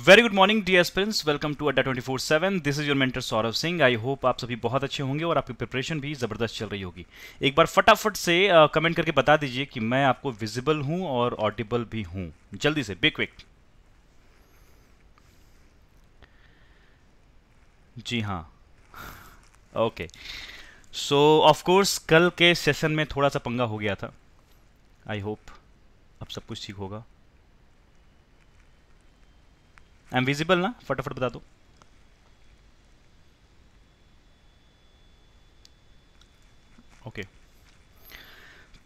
Very good morning the aspirants welcome to Adda twenty four seven this is your mentor Saurabh Singh I hope आप सभी बहुत अच्छे होंगे और आपकी प्रिपरेशन भी ज़बरदस्त चल रही होगी एक बार फटाफट से कमेंट करके बता दीजिए कि मैं आपको विजिबल हूं और ऑडिबल भी हूं जल्दी से बिक क्विक जी हाँ ओके सो ऑफकोर्स कल के सेशन में थोड़ा सा पंगा हो गया था आई होप अब सब कुछ ठीक होगा आई एम विजिबल ना फटाफट बता दो ओके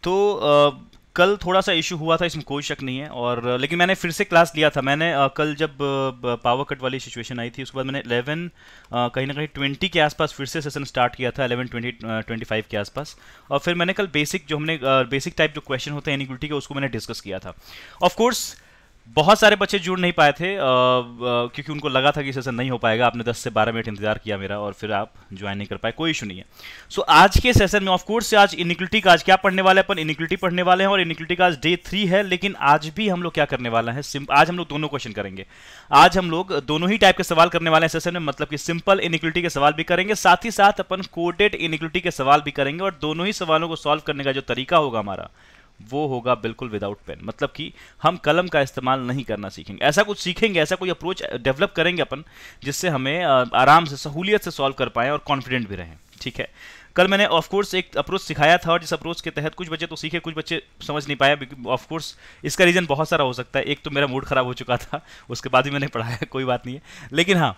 तो कल थोड़ा सा इशू हुआ था इसमें कोई शक नहीं है और लेकिन मैंने फिर से क्लास लिया था मैंने आ, कल जब पावर कट वाली सिचुएशन आई थी उसके बाद मैंने 11 कहीं ना कहीं 20 के आसपास फिर से सेशन स्टार्ट किया था 11 20 25 के आसपास और फिर मैंने कल बेसिक जो हमने बेसिक टाइप जो क्वेश्चन होते हैं इनिक्वलिटी के उसको मैंने डिस्कस किया था ऑफकोर्स बहुत सारे बच्चे जुड़ नहीं पाए थे आ, आ, क्योंकि उनको लगा था कि सेशन नहीं हो पाएगा आपने 10 से 12 मिनट इंतजार किया मेरा और फिर आप ज्वाइन नहीं कर पाए कोई इशू नहीं है सो so, आज के सेशन में ऑफकोर्स आज इनिक्विटी का आज क्या पढ़ने वाले अपन इनिक्विटी पढ़ने वाले हैं और इनिक्विटी का आज डे थ्री है लेकिन आज भी हम लोग क्या करने वाला है आज हम लोग दोनों क्वेश्चन करेंगे आज हम लोग दोनों ही टाइप के सवाल करने वाले हैं सेशन में मतलब कि सिंपल इनिक्विटी के सवाल भी करेंगे साथ ही साथ अपन कोटेड इनिक्विटी के सवाल भी करेंगे और दोनों ही सवालों को सॉल्व करने का जो तरीका होगा हमारा वो होगा बिल्कुल विदाउट पेन मतलब कि हम कलम का इस्तेमाल नहीं करना सीखेंगे ऐसा कुछ सीखेंगे ऐसा कोई अप्रोच डेवलप करेंगे अपन जिससे हमें आराम से सहूलियत से सॉल्व कर पाएँ और कॉन्फिडेंट भी रहें ठीक है कल मैंने ऑफकोर्स एक अप्रोच सिखाया था और जिस अप्रोच के तहत कुछ बच्चे तो सीखे कुछ बच्चे समझ नहीं ऑफ ऑफकोर्स इसका रीज़न बहुत सारा हो सकता है एक तो मेरा मूड ख़राब हो चुका था उसके बाद भी मैंने पढ़ाया कोई बात नहीं है लेकिन हाँ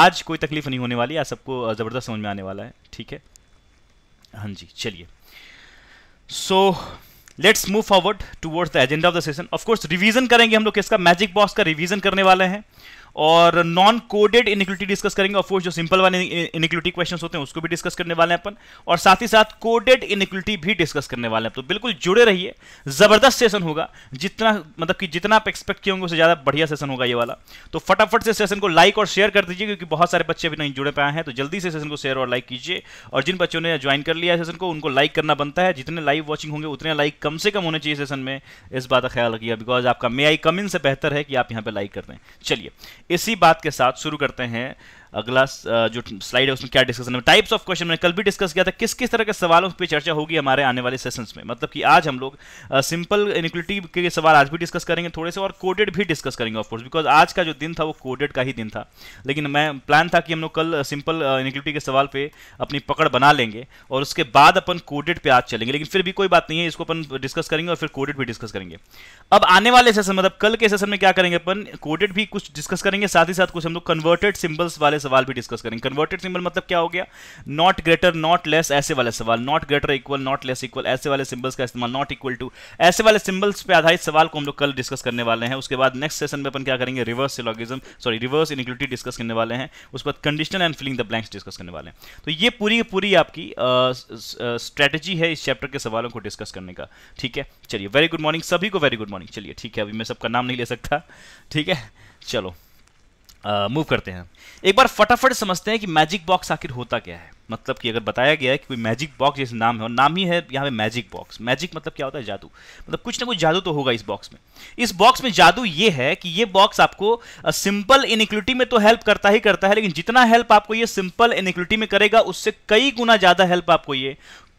आज कोई तकलीफ नहीं होने वाली आज सबको ज़बरदस्त समझ में आने वाला है ठीक है हाँ जी चलिए so so, let's move forward towards the agenda of the session of course revision करेंगे हम लोग किसका मैजिक बॉक्स का रिवीजन करने वाले हैं और नॉन कोडेड इनिक्विटी डिस्कस करेंगे ऑफकोर्स जो सिंपल वाले इनिक्विटी क्वेश्चन होते हैं उसको भी डिस्कस करने वाले हैं अपन और साथ ही साथ कोडेड इनिक्विटी भी डिस्कस करने वाले हैं तो बिल्कुल जुड़े रहिए जबरदस्त सेशन होगा जितना मतलब कि जितना आप एक्सपेक्ट किए होंगे उससे ज़्यादा बढ़िया सेशन होगा ये वाला तो फटाफट से सेशन को लाइक और शेयर कर दीजिए क्योंकि बहुत सारे बच्चे अभी नहीं जुड़े पाए हैं तो जल्दी से सेशन को शेयर और लाइक कीजिए और जिन बच्चों ने ज्वाइन कर लिया सेशन को उनको लाइक करना बनता है जितने लाइव वॉचिंग होंगे उतने लाइक कम से कम होने चाहिए सेशन में इस बात का ख्याल रखिएगा बिकॉज आपका मे आई कम इन से बेहतर है कि आप यहाँ पे लाइक कर दें चलिए इसी बात के साथ शुरू करते हैं अगला जो स्लाइड है उसमें क्या डिस्कशन है टाइप्स ऑफ क्वेश्चन मैंने कल भी डिस्कस किया था किस किस तरह के सवालों पर चर्चा होगी हमारे आने वाले सेशंस में मतलब कि आज हम लोग सिंपल इनिक्विटी के सवाल आज भी डिस्कस करेंगे थोड़े से और कोडेड भी डिस्कस करेंगे ऑफकोर्स बिकॉज आज का जो दिन था वो कोडेड का ही दिन था लेकिन मैं प्लान था कि हम लोग कल सिंपल इनिक्विटी के सवाल पर अपनी पकड़ बना लेंगे और उसके बाद अपन कोडेड पर आज चलेंगे लेकिन फिर भी कोई बात नहीं है इसको अपन डिस्कस करेंगे और फिर कोडेड भी डिस्कस करेंगे अब आने वाले सेशन मतलब कल के सेशन में क्या करेंगे अपन कोडेड भी कुछ डिस्कस करेंगे साथ ही साथ कुछ हम लोग कन्वर्टेड सिंबल्स वाले वाले सवाल भी डिस्कस करेंगे कन्वर्टेड सिंबल मतलब क्या हो गया नॉट ग्रेटर नॉट लेस ऐसे वाले सवाल not greater equal not less equal ऐसे वाले सिंबल्स का इस्तेमाल नॉट इक्वल टू ऐसे वाले सिंबल्स पे आधारित सवाल को हम लोग कल डिस्कस करने वाले हैं उसके बाद नेक्स्ट सेशन में अपन क्या करेंगे reverse syllogism sorry reverse inequity discuss करने वाले हैं उसके बाद conditional and filling the blanks discuss करने वाले हैं तो ये पूरी पूरी आपकी स्ट्रेटेजी है इस चैप्टर के सवालों को डिस्कस करने का ठीक है चलिए वेरी गुड मॉर्निंग सभी को वेरी गुड मॉर्निंग चलिए ठीक है अभी मैं सबका नाम नहीं ले सकता ठीक है चलो मूव करते हैं एक बार फटाफट समझते हैं कि मैजिक बॉक्स आखिर होता क्या है मतलब कि अगर बताया गया है कि कोई मैजिक बॉक्स जैसे नाम है और नाम ही है यहाँ पे मैजिक बॉक्स मैजिक मतलब क्या होता है जादू मतलब कुछ ना कुछ जादू तो होगा इस बॉक्स में इस बॉक्स में जादू ये है कि ये बॉक्स आपको सिंपल इनिक्विटी में तो हेल्प करता ही करता है लेकिन जितना हेल्प आपको ये सिंपल इनिक्विटी में करेगा उससे कई गुना ज़्यादा हेल्प आपको ये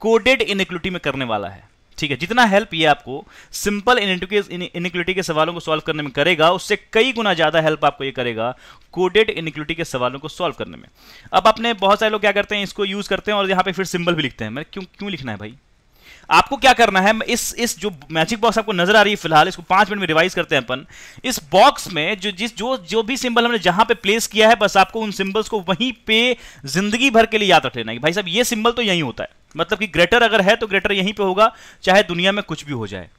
कोडेड इनिक्विटी में करने वाला है ठीक है जितना हेल्प ये आपको सिंपल इनिक्विलिटी के सवालों को सॉल्व करने में करेगा उससे कई गुना ज़्यादा हेल्प आपको ये करेगा कोडेड इनिक्विटी के सवालों को सॉल्व करने में अब अपने बहुत सारे लोग क्या करते हैं इसको यूज़ करते हैं और यहाँ पे फिर सिंबल भी लिखते हैं मैं क्यों क्यों लिखना है भाई आपको क्या करना है इस इस जो मैजिक बॉक्स आपको नजर आ रही है फिलहाल इसको पांच मिनट में रिवाइज करते हैं अपन इस बॉक्स में जो जिस जो जो भी सिंबल हमने जहां पे प्लेस किया है बस आपको उन सिंबल्स को वहीं पे जिंदगी भर के लिए याद रख लेना है भाई साहब ये सिंबल तो यहीं होता है मतलब कि ग्रेटर अगर है तो ग्रेटर यहीं पर होगा चाहे दुनिया में कुछ भी हो जाए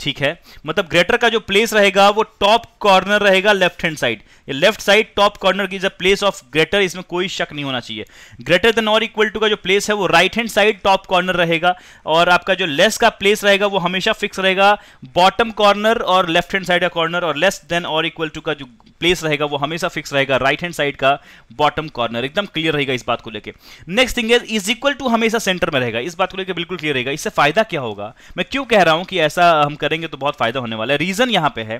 ठीक है मतलब ग्रेटर का जो प्लेस रहेगा वो टॉप कॉर्नर रहेगा लेफ्ट हैंड साइड ये लेफ्ट साइड टॉप कॉर्नर की प्लेस ऑफ ग्रेटर इसमें कोई शक नहीं होना चाहिए ग्रेटर देन और इक्वल टू का जो प्लेस है वो right hand side top corner रहेगा और आपका जो लेस का प्लेस रहेगा वो हमेशा फिक्स रहेगा बॉटम कॉर्नर और लेफ्ट हैंड साइड का कॉर्नर और लेस देन और इक्वल टू का जो प्लेस रहेगा वो हमेशा फिक्स रहेगा राइट हैंड साइड का बॉटम कॉर्नर एकदम क्लियर रहेगा इस बात को लेकर next thing is is equal to हमेशा सेंटर में रहेगा इस बात को लेकर बिल्कुल क्लियर रहेगा इससे फायदा क्या होगा मैं क्यों कह रहा हूं कि ऐसा हम करेंगे तो बहुत फायदा होने वाला है रीजन यहां पे है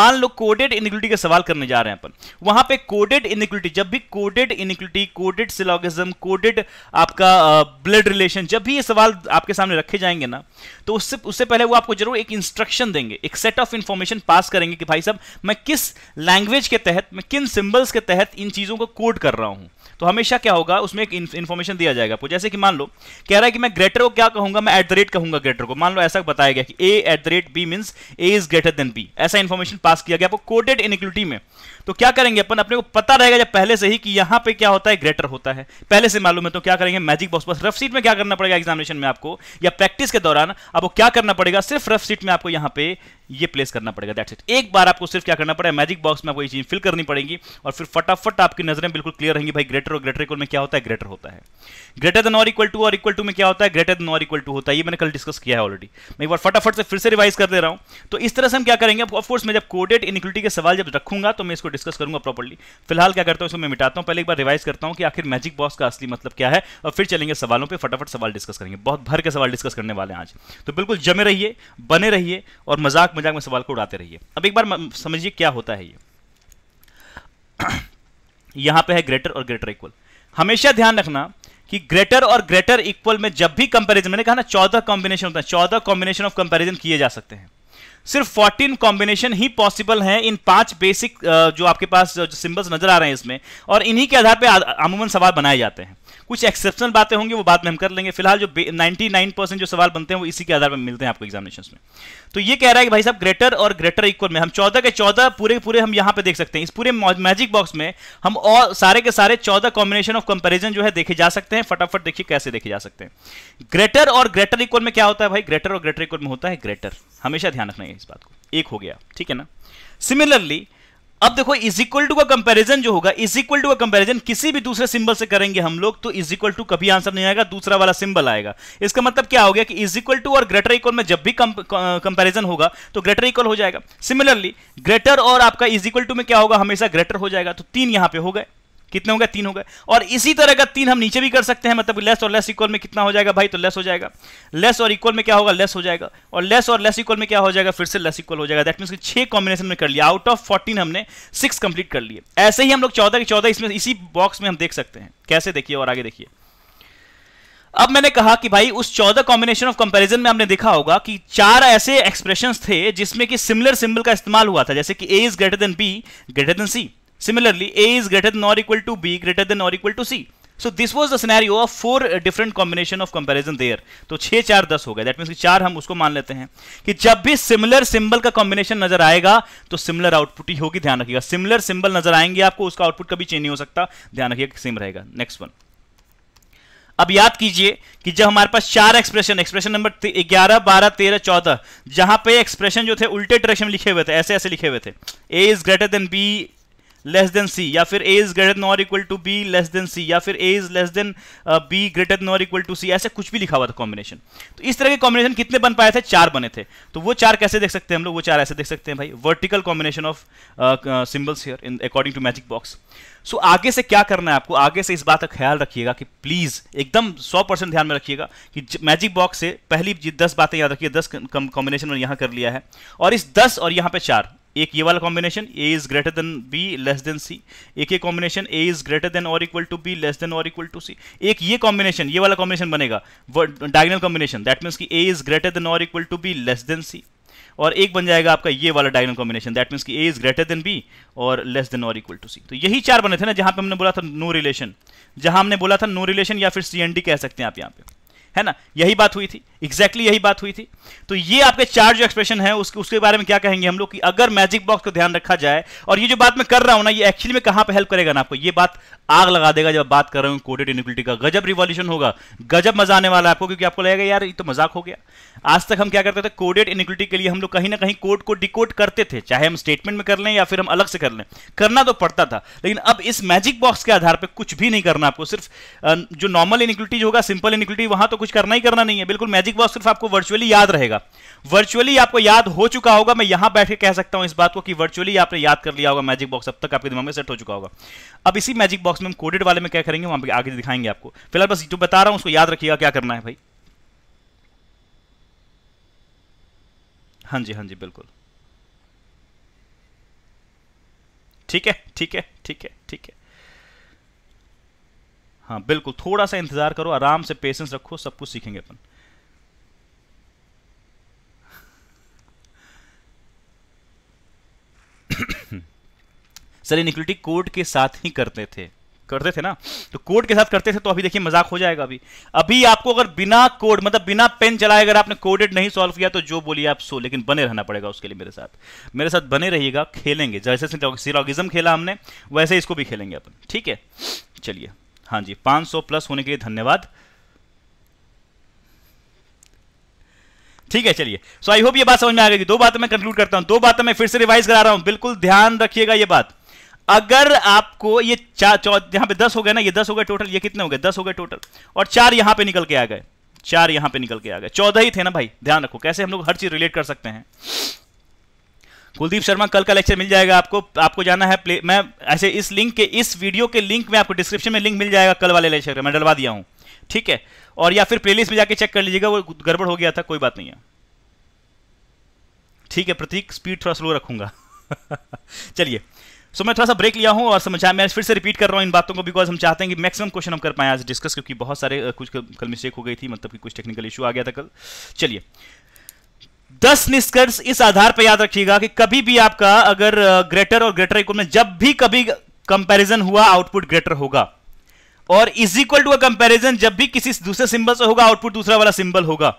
मान लो कोडेड इनिक्विटी का सवाल करने जा रहे हैं अपन वहां पे कोडेड इनिक्विटी जब भी coded inequity coded syllogism coded आपका ब्लड uh, रिलेशन जब भी ये सवाल आपके सामने रखे जाएंगे ना तो उससे उससे पहले वो आपको जरूर एक इंस्ट्रक्शन देंगे एक सेट ऑफ इंफॉर्मेशन पास करेंगे कि भाई साहब मैं किस लैंग्वेज के तहत मैं किन सिंबल्स के तहत इन चीजों को कोड कर रहा हूं तो हमेशा क्या होगा उसमें एक इन्फॉर्मेशन दिया जाएगा आपको तो जैसे कि मान लो कह रहा है कि मैं ग्रेटर को क्या कहूंगा मैं एट द रेट कहूंगा ग्रेटर को मान लो ऐसा बताया गया कि A at the rate B means A is greater than B ऐसा इन्फॉर्मेशन पास किया गया आपको कोडेड इनिक्विटी में तो क्या करेंगे अपन अपने को पता रहेगा जब पहले से ही कि यहाँ पे क्या होता है ग्रेटर होता है पहले से मालूम है तो क्या करेंगे मैजिक बॉक्स बस रफ सीट में क्या करना पड़ेगा एग्जामिनेशन में आपको या प्रैक्टिस के दौरान आपको क्या करना पड़ेगा सिर्फ रफ सीट में आपको यहां पे ये प्लेस करना पड़ेगा दैट्स इट एक बार आपको सिर्फ क्या करना पड़ेगा मैजिक बॉक्स में आपको ये चीज फिल करनी पड़ेगी और फिर फटाफट आपकी नजरें बिल्कुल क्लियर रहेंगी भाई ग्रेटर और ग्रेटर इक्वल में क्या होता है ग्रेटर होता है ग्रेटर देन और इक्वल टू और इक्वल टू में क्या होता है ग्रेटर देन और इक्वल टू होता है ये मैंने कल डिस्कस किया है ऑलरेडी मैं एक बार फटाफट से फिर से रिवाइज कर दे रहा हूं तो इस तरह से हम क्या करेंगे ऑफकोर्स मैं जब कोडेड इनक्विटी के सवाल जब रखूंगा तो मैं इसको डिस्कस करूंगा प्रॉपर्ली फिलहाल क्या करता हूं इसको मैं मिटाता हूं पहले एक बार रिवाइज करता हूँ कि आखिर मैजिक बॉक्स का असली मतलब क्या है और फिर चलेंगे सवालों पर फटाफट सवाल डिस्कस करेंगे बहुत भर के सवाल डिस्कस करने वाले हैं आज तो बिल्कुल जमे रहिए बने रहिए और मजाक मजाक में सवाल को उड़ाते रहिए अब एक बार समझिए क्या होता है ये यहां पे है ग्रेटर और ग्रेटर इक्वल हमेशा ध्यान रखना कि ग्रेटर और ग्रेटर इक्वल में जब भी कंपैरिजन मैंने कहा ना चौदह कॉम्बिनेशन होता है चौदह कॉम्बिनेशन ऑफ कंपैरिजन किए जा सकते हैं सिर्फ फोर्टीन कॉम्बिनेशन ही पॉसिबल हैं इन पांच बेसिक जो आपके पास सिंबल्स नजर आ रहे हैं इसमें और इन्हीं के आधार पर अमूमन सवाल बनाए जाते हैं कुछ एक्सेप्शन बातें होंगी वो बाद में हम कर लेंगे फिलहाल जो परसेंट जो सवाल बनते हैं वो इसी के आधार पर मिलते हैं आपको एग्जामिनेशन में तो ये कह रहा है कि भाई साहब ग्रेटर और ग्रेटर इक्वल में हम चौदह के चौदह पूरे पूरे हम यहाँ पे देख सकते हैं इस पूरे मैजिक बॉक्स में हम और सारे के सारे चौदह कॉम्बिनेशन ऑफ कंपेरिजन जो है देखे जा सकते हैं फटाफट देखिए कैसे देखे जा सकते हैं ग्रेटर और ग्रेटर इक्वल में क्या होता है भाई ग्रेटर और ग्रेटर इक्वल में होता है ग्रेटर हमेशा ध्यान रखना है इस बात को एक हो गया ठीक है ना सिमिलरली अब देखो इज इक्वल टू का कंपैरिजन जो होगा इज इक्वल टू का कंपैरिजन किसी भी दूसरे सिंबल से करेंगे हम लोग तो इज इक्वल टू कभी आंसर नहीं आएगा दूसरा वाला सिंबल आएगा इसका मतलब क्या हो गया कि इज इक्वल टू और ग्रेटर इक्वल में जब भी कंपैरिजन होगा तो ग्रेटर इक्वल हो जाएगा सिमिलरली ग्रेटर और आपका इज इक्वल टू में क्या होगा हमेशा ग्रेटर हो जाएगा तो तीन यहां पर हो गए कितने हो गए तीन हो गए और इसी तरह का तीन हम नीचे भी कर सकते हैं मतलब लेस और लेस इक्वल में कितना हो जाएगा भाई तो लेस हो जाएगा लेस और इक्वल में क्या होगा लेस हो जाएगा और लेस और लेस इक्वल में क्या हो जाएगा फिर से लेस इक्वल हो जाएगा दैट मीन छह कॉम्बिनेशन में कर लिया आउट ऑफ फोर्टीन हमने सिक्स कंप्लीट कर लिए ऐसे ही हम लोग चौदह के चौदह इसमें इसी बॉक्स में हम देख सकते हैं कैसे देखिए और आगे देखिए अब मैंने कहा कि भाई उस चौदह कॉम्बिनेशन ऑफ कंपैरिजन में हमने देखा होगा कि चार ऐसे एक्सप्रेशंस थे जिसमें कि सिमिलर सिंबल का इस्तेमाल हुआ था जैसे कि A is greater than B greater than C Similarly, A is greater than or equal to B greater than or equal to C. So this was the scenario of four different combination of comparison there तो छह चार दस हो गए that means कि चार हम उसको मान लेते हैं कि जब भी सिमिलर सिंबल का कॉम्बिनेशन नजर आएगा तो सिमिलर आउटपुट ही होगी ध्यान रखिएगा सिमिलर सिंबल नजर आएंगे आपको उसका आउटपुट कभी चेंज नहीं हो सकता ध्यान रखिएगा सेम रहेगा नेक्स्ट वन अब याद कीजिए कि जब हमारे पास चार एक्सप्रेशन एक्सप्रेशन नंबर ग्यारह बारह तेरह चौदह जहां पे एक्सप्रेशन जो थे उल्टे डायरेक्शन में लिखे हुए थे ऐसे ऐसे लिखे हुए थे A is greater than B less than C या फिर A is greater nor equal to B less than C या फिर A is less than B greater nor equal to C ऐसे कुछ भी लिखा हुआ था कॉम्बिनेशन तो इस तरह के कॉम्बिनेशन कितने बन पाए थे चार बने थे तो वो चार कैसे देख सकते हैं हम लोग वो चार ऐसे देख सकते हैं भाई vertical combination of symbols here in according to magic box so आगे से क्या करना है आपको आगे से इस बात का ख्याल रखिएगा कि प्लीज़ एकदम 100 परसेंट ध्यान में रखिएगा कि मैजिक बॉक्स से पहली दस बातें याद रखिए दस कॉम्बिनेशन मैंने यहाँ कर लिया है और इस दस और यहां पे चार एक ये वाला combination A is greater than B less than C एक ये combination A is greater than और equal to B less than और इक्वल टू सी एक ये कॉम्बिनेशन ये वाला कॉम्बिनेशन बनेगा डायगनल कॉम्बिनेशन दैट मीन्स कि ए इज ग्रेटर देन और equal to B less than C और एक बन जाएगा आपका ये वाला डायगनल कॉम्बिनेशन दैट मीन्स कि A is greater than B और लेस देन और इक्वल टू सी तो यही चार बने थे ना जहां पे हमने बोला था नो रिलेशन जहां हमने बोला था नो रिलेशन या फिर सी एन डी कह सकते हैं आप यहाँ पे है ना यही बात हुई थी एग्जैक्टली exactly यही बात हुई थी तो ये आपके चार जो एक्सप्रेशन है उसके उसके बारे में क्या कहेंगे हम लोग कि अगर मैजिक बॉक्स को ध्यान रखा जाए और ये जो बात मैं कर रहा हूं ना ये एक्चुअली में कहां पे हेल्प करेगा ना आपको ये बात आग लगा देगा जब बात कर रहे हूं कोडेड इनिक्विटी का गजब रिवॉल्यूशन होगा गजब मजा आने वाला आपको क्योंकि आपको लगेगा यार ये तो मजाक हो गया आज तक हम क्या करते थे कोडेड इनिक्विटी के लिए हम लोग कहीं ना कहीं कोड को डिकोड करते थे चाहे हम स्टेटमेंट में कर लें या फिर हम अलग से कर लें करना तो पड़ता था लेकिन अब इस मैजिक बॉक्स के आधार पर कुछ भी नहीं करना आपको सिर्फ जो नॉर्मल इनिक्विलिटी होगा सिंपल इनिक्विटी वहां तो कुछ करना ही करना नहीं है बिल्कुल मैजिक मैजिक बॉक्स सिर्फ आपको वर्चुअली याद रहेगा वर्चुअली आपको याद हो चुका होगा मैं यहां बैठ के कह सकता हूं इस बात को कि वर्चुअली आपने याद कर लिया होगा मैजिक बॉक्स अब तक आपके दिमाग में सेट हो चुका होगा अब इसी मैजिक बॉक्स में हम कोडेड वाले में क्या करेंगे वहां पर आगे दिखाएंगे आपको फिलहाल बस जो बता रहा हूं उसको याद रखिएगा क्या करना है भाई हाँ जी हाँ जी बिल्कुल ठीक है ठीक है ठीक है ठीक है हाँ बिल्कुल थोड़ा सा इंतज़ार करो आराम से पेशेंस रखो सब कुछ सीखेंगे अपन सर इनिक्विटी कोड के साथ ही करते थे करते थे ना तो कोर्ट के साथ करते थे तो अभी देखिए मजाक हो जाएगा अभी अभी आपको अगर बिना कोड मतलब बिना पेन चलाए अगर आपने कोडेड नहीं सॉल्व किया तो जो बोलिए आप सो लेकिन बने रहना पड़ेगा उसके लिए मेरे साथ मेरे साथ बने रहिएगा खेलेंगे जैसे सिलॉगिज्म खेला हमने वैसे इसको भी खेलेंगे अपन ठीक है चलिए हाँ जी 500 प्लस होने के लिए धन्यवाद ठीक है चलिए सो आई होप ये बात समझ में आ गई दो बातें मैं कंक्लूड करता हूं दो बातें मैं फिर से रिवाइज करा रहा हूं बिल्कुल ध्यान रखिएगा ये बात अगर आपको ये चार यहां पे दस हो गए ना ये दस हो गए टोटल ये कितने हो गए दस हो गए टोटल और चार यहां पे निकल के आ गए चार यहां पे निकल के आ गए चौदह ही थे ना भाई ध्यान रखो कैसे हम लोग हर चीज रिलेट कर सकते हैं कुलदीप शर्मा कल का लेक्चर मिल जाएगा आपको आपको जाना है प्ले मैं ऐसे इस लिंक के इस वीडियो के लिंक में आपको डिस्क्रिप्शन में लिंक मिल जाएगा कल वाले लेक्चर का मैं डलवा दिया हूं ठीक है और या फिर प्लेलिस्ट में जाके चेक कर लीजिएगा वो गड़बड़ हो गया था कोई बात नहीं है ठीक है प्रतीक स्पीड थोड़ा स्लो रखूंगा चलिए सो so, मैं थोड़ा सा ब्रेक लिया हूं और समझा मैं फिर से रिपीट कर रहा हूं इन बातों को बिकॉज हम चाहते हैं कि मैक्सिमम क्वेश्चन हम कर पाए आज डिस्कस क्योंकि बहुत सारे कुछ कल मिस्टेक हो गई थी मतलब कि कुछ टेक्निकल इशू आ गया था कल चलिए दस निष्कर्ष इस आधार पर याद रखिएगा कि कभी भी आपका अगर ग्रेटर और ग्रेटर इक्वल में जब भी कभी कंपेरिजन हुआ आउटपुट ग्रेटर होगा और is equal to a comparison जब भी किसी दूसरे सिंबल से होगा आउटपुट दूसरा वाला सिंबल होगा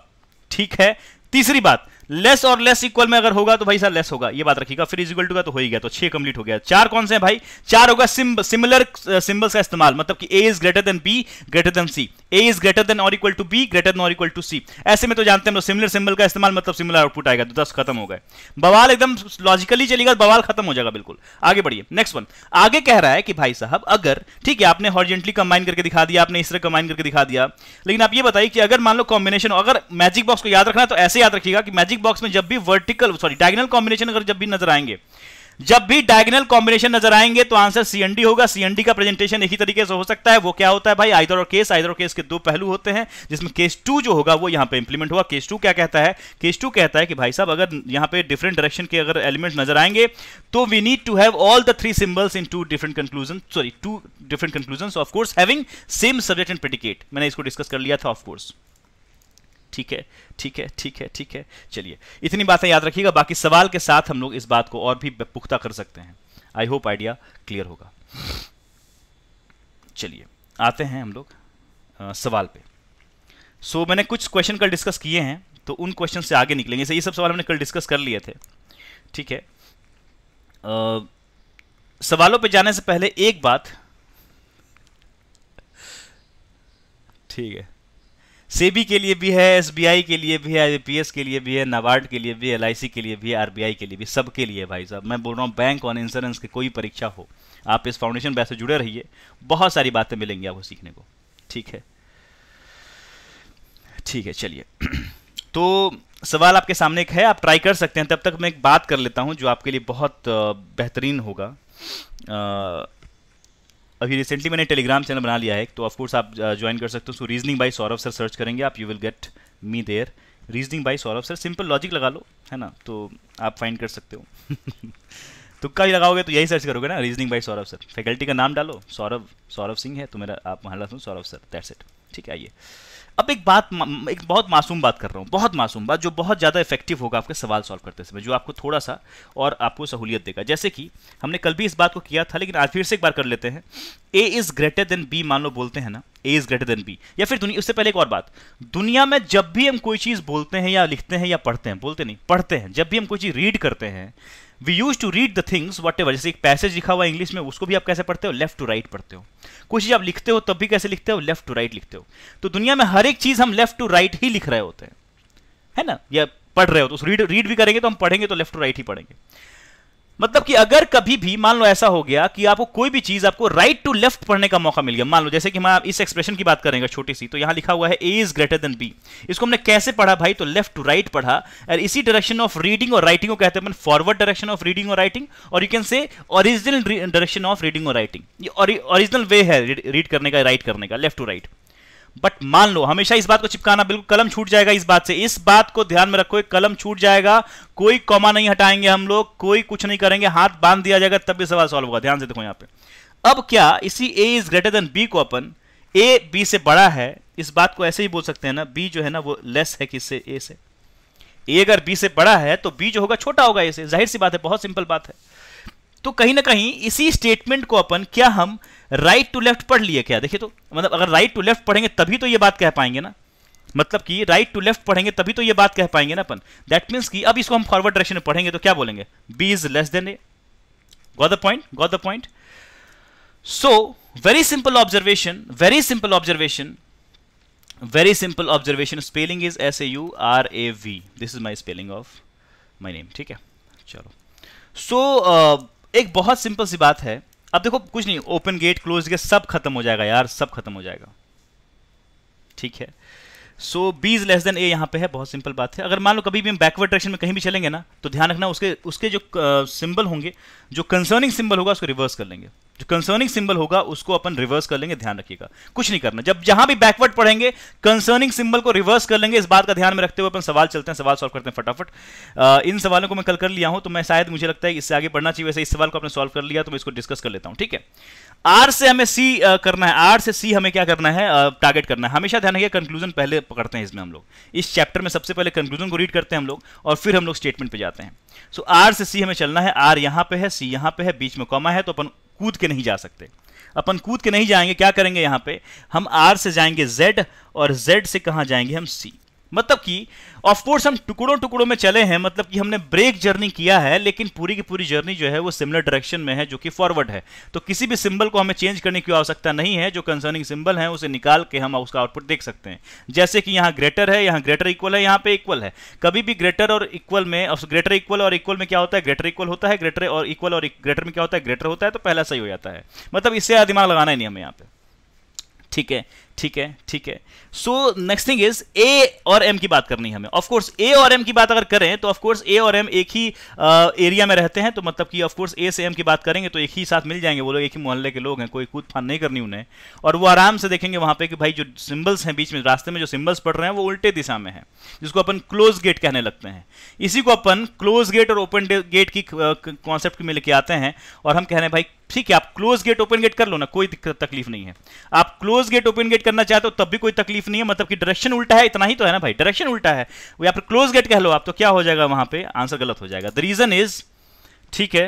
ठीक है तीसरी बात लेस और लेस इक्वल में अगर होगा तो भाई साहब लेस होगा ये बात रखिएगा फिर इज इक्वल टू का तो हो ही गया तो छह कंप्लीट हो गया चार कौन से हैं भाई चार होगा सिम, सिमिलर सिंबल्स का इस्तेमाल मतलब कि A is greater than B greater than C A is greater than और equal to B greater than और इक्वल टू सी ऐसे में तो जानते हैं हम लोग सिमिलर सिंबल का इस्तेमाल मतलब सिमिलर आउटपुट आएगा तो दस खत्म हो गए बवाल एकदम लॉजिकली चलेगा बवाल खत्म हो जाएगा बिल्कुल आगे बढ़िए नेक्स्ट वन आगे कह रहा है कि भाई साहब अगर ठीक है आपने हॉर्जेंटली कंबाइन करके दिखा दिया आपने इस तरह कंबाइन करके दिखा दिया लेकिन आप ये बताइए कि अगर मान लो कॉम्बिनेशन अगर मैजिक बॉक्स को याद रखना तो ऐसे याद रखिएगा कि मैजिक बॉक्स में जब भी वर्टिकल सॉरी डायगनल कॉम्बिनेशन अगर जब भी नजर आएंगे जब भी डायगनल कॉम्बिनेशन नजर आएंगे तो आंसर सीएनडी होगा सीएनडी का प्रेजेंटेशन एक ही तरीके से हो सकता है वो क्या होता है भाई either or case either or case के दो पहलू होते हैं जिसमें केस टू जो होगा वो यहां पे इंप्लीमेंट हुआ केस टू क्या कहता है केस टू कहता है कि भाई साहब अगर यहां पे डिफरेंट डायरेक्शन के अगर एलिमेंट नजर आएंगे तो we need to have all the three symbols in two different conclusion sorry two different conclusion of course having same subject and predicate मैंने इसको डिस्कस कर लिया था ऑफकोर्स ठीक है ठीक है ठीक है ठीक है चलिए इतनी बातें याद रखिएगा बाकी सवाल के साथ हम लोग इस बात को और भी पुख्ता कर सकते हैं आई होप आइडिया क्लियर होगा चलिए आते हैं हम लोग आ, सवाल पे सो so, मैंने कुछ क्वेश्चन कल डिस्कस किए हैं तो उन क्वेश्चन से आगे निकलेंगे ये सब सवाल हमने कल डिस्कस कर लिए थे ठीक है आ, सवालों पे जाने से पहले एक बात ठीक है सेबी के लिए भी है एसबीआई के लिए भी है आईबीपीएस के लिए भी है नाबार्ड के लिए भी है एलआईसी के लिए भी है आरबीआई के लिए भी सबके लिए भाई साहब मैं बोल रहा हूँ बैंक और इंश्योरेंस की कोई परीक्षा हो आप इस फाउंडेशन बैच से जुड़े रहिए बहुत सारी बातें मिलेंगी आपको सीखने को ठीक है ठीक है चलिए तो सवाल आपके सामने एक है आप ट्राई कर सकते हैं तब तक मैं एक बात कर लेता हूँ जो आपके लिए बहुत बेहतरीन होगा अभी रिसेंटली मैंने टेलीग्राम चैनल बना लिया है तो ऑफकोर्स आप ज्वाइन कर सकते हो so reasoning by Saurabh sir search करेंगे आप you will get me there reasoning by Saurabh sir simple logic लगा लो है ना तो आप फाइंड कर सकते हो तुक्का ही लगाओगे तो यही सर्च करोगे ना reasoning by Saurabh sir faculty का नाम डालो सौरभ सौरभ सिंह है तो मेरा आप वहाँ लगा सौरभ सर दैट्स इट ठीक है आइए अब एक बात एक बहुत मासूम बात कर रहा हूँ बहुत मासूम बात जो बहुत ज़्यादा इफेक्टिव होगा आपके सवाल सॉल्व करते समय जो आपको थोड़ा सा और आपको सहूलियत देगा जैसे कि हमने कल भी इस बात को किया था लेकिन आज फिर से एक बार कर लेते हैं A is greater than B मान लो बोलते हैं ना A is greater than B या फिर दुनिया उससे पहले एक और बात दुनिया में जब भी हम कोई चीज़ बोलते हैं या लिखते हैं या पढ़ते हैं बोलते नहीं पढ़ते हैं जब भी हम कोई चीज़ रीड करते हैं we use to read the things what ever जैसे एक पैसेज लिखा हुआ इंग्लिश में उसको भी आप कैसे पढ़ते हो लेफ्ट टू राइट पढ़ते हो कोई चीज़ आप लिखते हो तब भी कैसे लिखते हो लेफ्ट टू राइट लिखते हो तो दुनिया में हर एक चीज़ हम लेफ्ट टू राइट ही लिख रहे होते हैं है ना या पढ़ रहे हो तो रीड रीड भी करेंगे तो हम पढ़ेंगे तो लेफ्ट टू राइट ही पढ़ेंगे मतलब कि अगर कभी भी मान लो ऐसा हो गया कि आपको कोई भी चीज आपको राइट टू लेफ्ट पढ़ने का मौका मिल गया मान लो जैसे कि हम इस एक्सप्रेशन की बात करेंगे छोटी सी तो यहां लिखा हुआ है A is greater than B इसको हमने कैसे पढ़ा भाई तो लेफ्ट टू राइट पढ़ा और इसी डायरेक्शन ऑफ रीडिंग और राइटिंग को कहते हैं फॉरवर्ड डायरेक्शन ऑफ रीडिंग और राइटिंग और you can say original direction of reading और राइटिंग ये ओरिजिनल वे है रीड करने का राइट करने का लेफ्ट टू राइट बट मान लो हमेशा इस बात को चिपकाना बिल्कुल कलम छूट जाएगा इस बात से इस बात को ध्यान में रखो एक कलम छूट जाएगा कोई कॉमा नहीं हटाएंगे हम लोग कोई कुछ नहीं करेंगे हाथ बांध दिया जाएगा तब भी सवाल सॉल्व होगा ध्यान से देखो यहां पे अब क्या इसी A is greater than B को अपन ए बी से बड़ा है इस बात को ऐसे ही बोल सकते हैं ना बी जो है ना वो लेस है किससे ए से ए अगर बी से बड़ा है तो बी जो होगा छोटा होगा ए से जाहिर सी बात है बहुत सिंपल बात है तो कहीं ना कहीं इसी स्टेटमेंट को अपन क्या हम राइट टू लेफ्ट पढ़ लिए क्या देखिए तो मतलब अगर राइट टू लेफ्ट पढ़ेंगे तभी तो ये बात कह पाएंगे ना मतलब कि राइट टू लेफ्ट पढ़ेंगे तभी तो ये बात कह पाएंगे ना अपन दैट मीन्स कि अब इसको हम फॉरवर्ड डायरेक्शन में पढ़ेंगे तो क्या बोलेंगे B is less than A got the point got the point so very simple observation very simple observation very simple observation spelling is S A U R A V this is my spelling of my name ठीक है चलो so uh, एक बहुत simple सी बात है अब देखो कुछ नहीं ओपन गेट क्लोज गेट सब खत्म हो जाएगा यार सब खत्म हो जाएगा ठीक है so B is less than A यहाँ पे है बहुत सिंपल बात है अगर मान लो कभी भी हम बैकवर्ड डायरेक्शन में कहीं भी चलेंगे ना तो ध्यान रखना उसके उसके जो सिंबल uh, होंगे जो कंसर्निंग सिंबल होगा उसको रिवर्स कर लेंगे जो कंसर्निंग सिंबल होगा उसको अपन रिवर्स कर लेंगे ध्यान रखिएगा कुछ नहीं करना जब जहां भी बैकवर्ड पढ़ेंगे कंसर्निंग सिंबल को रिवर्स कर लेंगे इस बात का ध्यान में रखते हुए अपन सवाल चलते हैं सवाल सॉल्व करते हैं फटाफट इन सवालों को मैं कल कर लिया हूं तो मैं शायद मुझे लगता है इससे आगे बढ़ना चाहिए वैसे इस सवाल को अपने सॉल्व कर लिया तो मैं इसको डिस्कस कर लेता हूं ठीक है आर से हमें सी करना है आर से सी हमें क्या करना है टारगेट करना है हमेशा ध्यान रखिए कंक्लूजन पहले पकड़ते हैं इसमें हम लोग इस चैप्टर में सबसे पहले कंक्लूजन को रीड करते हैं हम लोग और फिर हम लोग स्टेटमेंट पे जाते हैं सो आर से सी हमें चलना है आर यहां पर है सी यहाँ पे है बीच में कॉमा है तो अपन कूद के नहीं जा सकते अपन कूद के नहीं जाएंगे क्या करेंगे यहां पे हम आर से जाएंगे जेड और जेड से कहां जाएंगे हम सी मतलब कि ऑफ कोर्स हम टुकड़ों टुकड़ों में चले हैं मतलब कि हमने ब्रेक जर्नी किया है लेकिन पूरी की पूरी जर्नी जो है वो सिमिलर डायरेक्शन में है जो कि फॉरवर्ड है तो किसी भी सिंबल को हमें चेंज करने की आवश्यकता नहीं है जो कंसर्निंग सिंबल है उसे निकाल के हम उसका आउटपुट देख सकते हैं जैसे कि यहाँ ग्रेटर है यहाँ ग्रेटर इक्वल है यहाँ पे इक्वल है कभी भी ग्रेटर और इक्वल में ग्रेटर इक्वल और इक्वल में क्या होता है ग्रेटर इक्वल होता है ग्रेटर और इक्वल और ग्रेटर में क्या होता है ग्रेटर होता है तो पहला सही हो जाता है मतलब इससे दिमाग लगाना ही नहीं हमें यहाँ पे ठीक है ठीक है ठीक है so next thing is A और एम की बात करनी है हमें कोर्स ए और एम की बात अगर करें तो कोर्स ए और एम एक ही एरिया में रहते हैं तो मतलब कि कोर्स ए से एम की बात करेंगे तो एक ही साथ मिल जाएंगे वो लोग एक ही मोहल्ले के लोग हैं कोई कूद फान नहीं करनी उन्हें और वो आराम से देखेंगे वहां पे कि भाई जो सिंबल्स हैं बीच में रास्ते में जो सिंबल्स पड़ रहे हैं वो उल्टे दिशा में है जिसको अपन क्लोज गेट कहने लगते हैं इसी को अपन क्लोज गेट और ओपन गेट की कॉन्सेप्ट में लेके आते हैं और हम कह रहे हैं भाई ठीक है आप क्लोज गेट ओपन गेट कर लो ना कोई तकलीफ नहीं है आप क्लोज गेट ओपन गेट करना चाहते हो तब भी कोई तकलीफ तकलीफ नहीं है मतलब कि डायरेक्शन उल्टा है इतना ही तो है ना भाई डायरेक्शन उल्टा है वो यहाँ पर क्लोज गेट कह लो आप तो क्या हो जाएगा वहां पे आंसर गलत हो जाएगा द रीजन इज ठीक है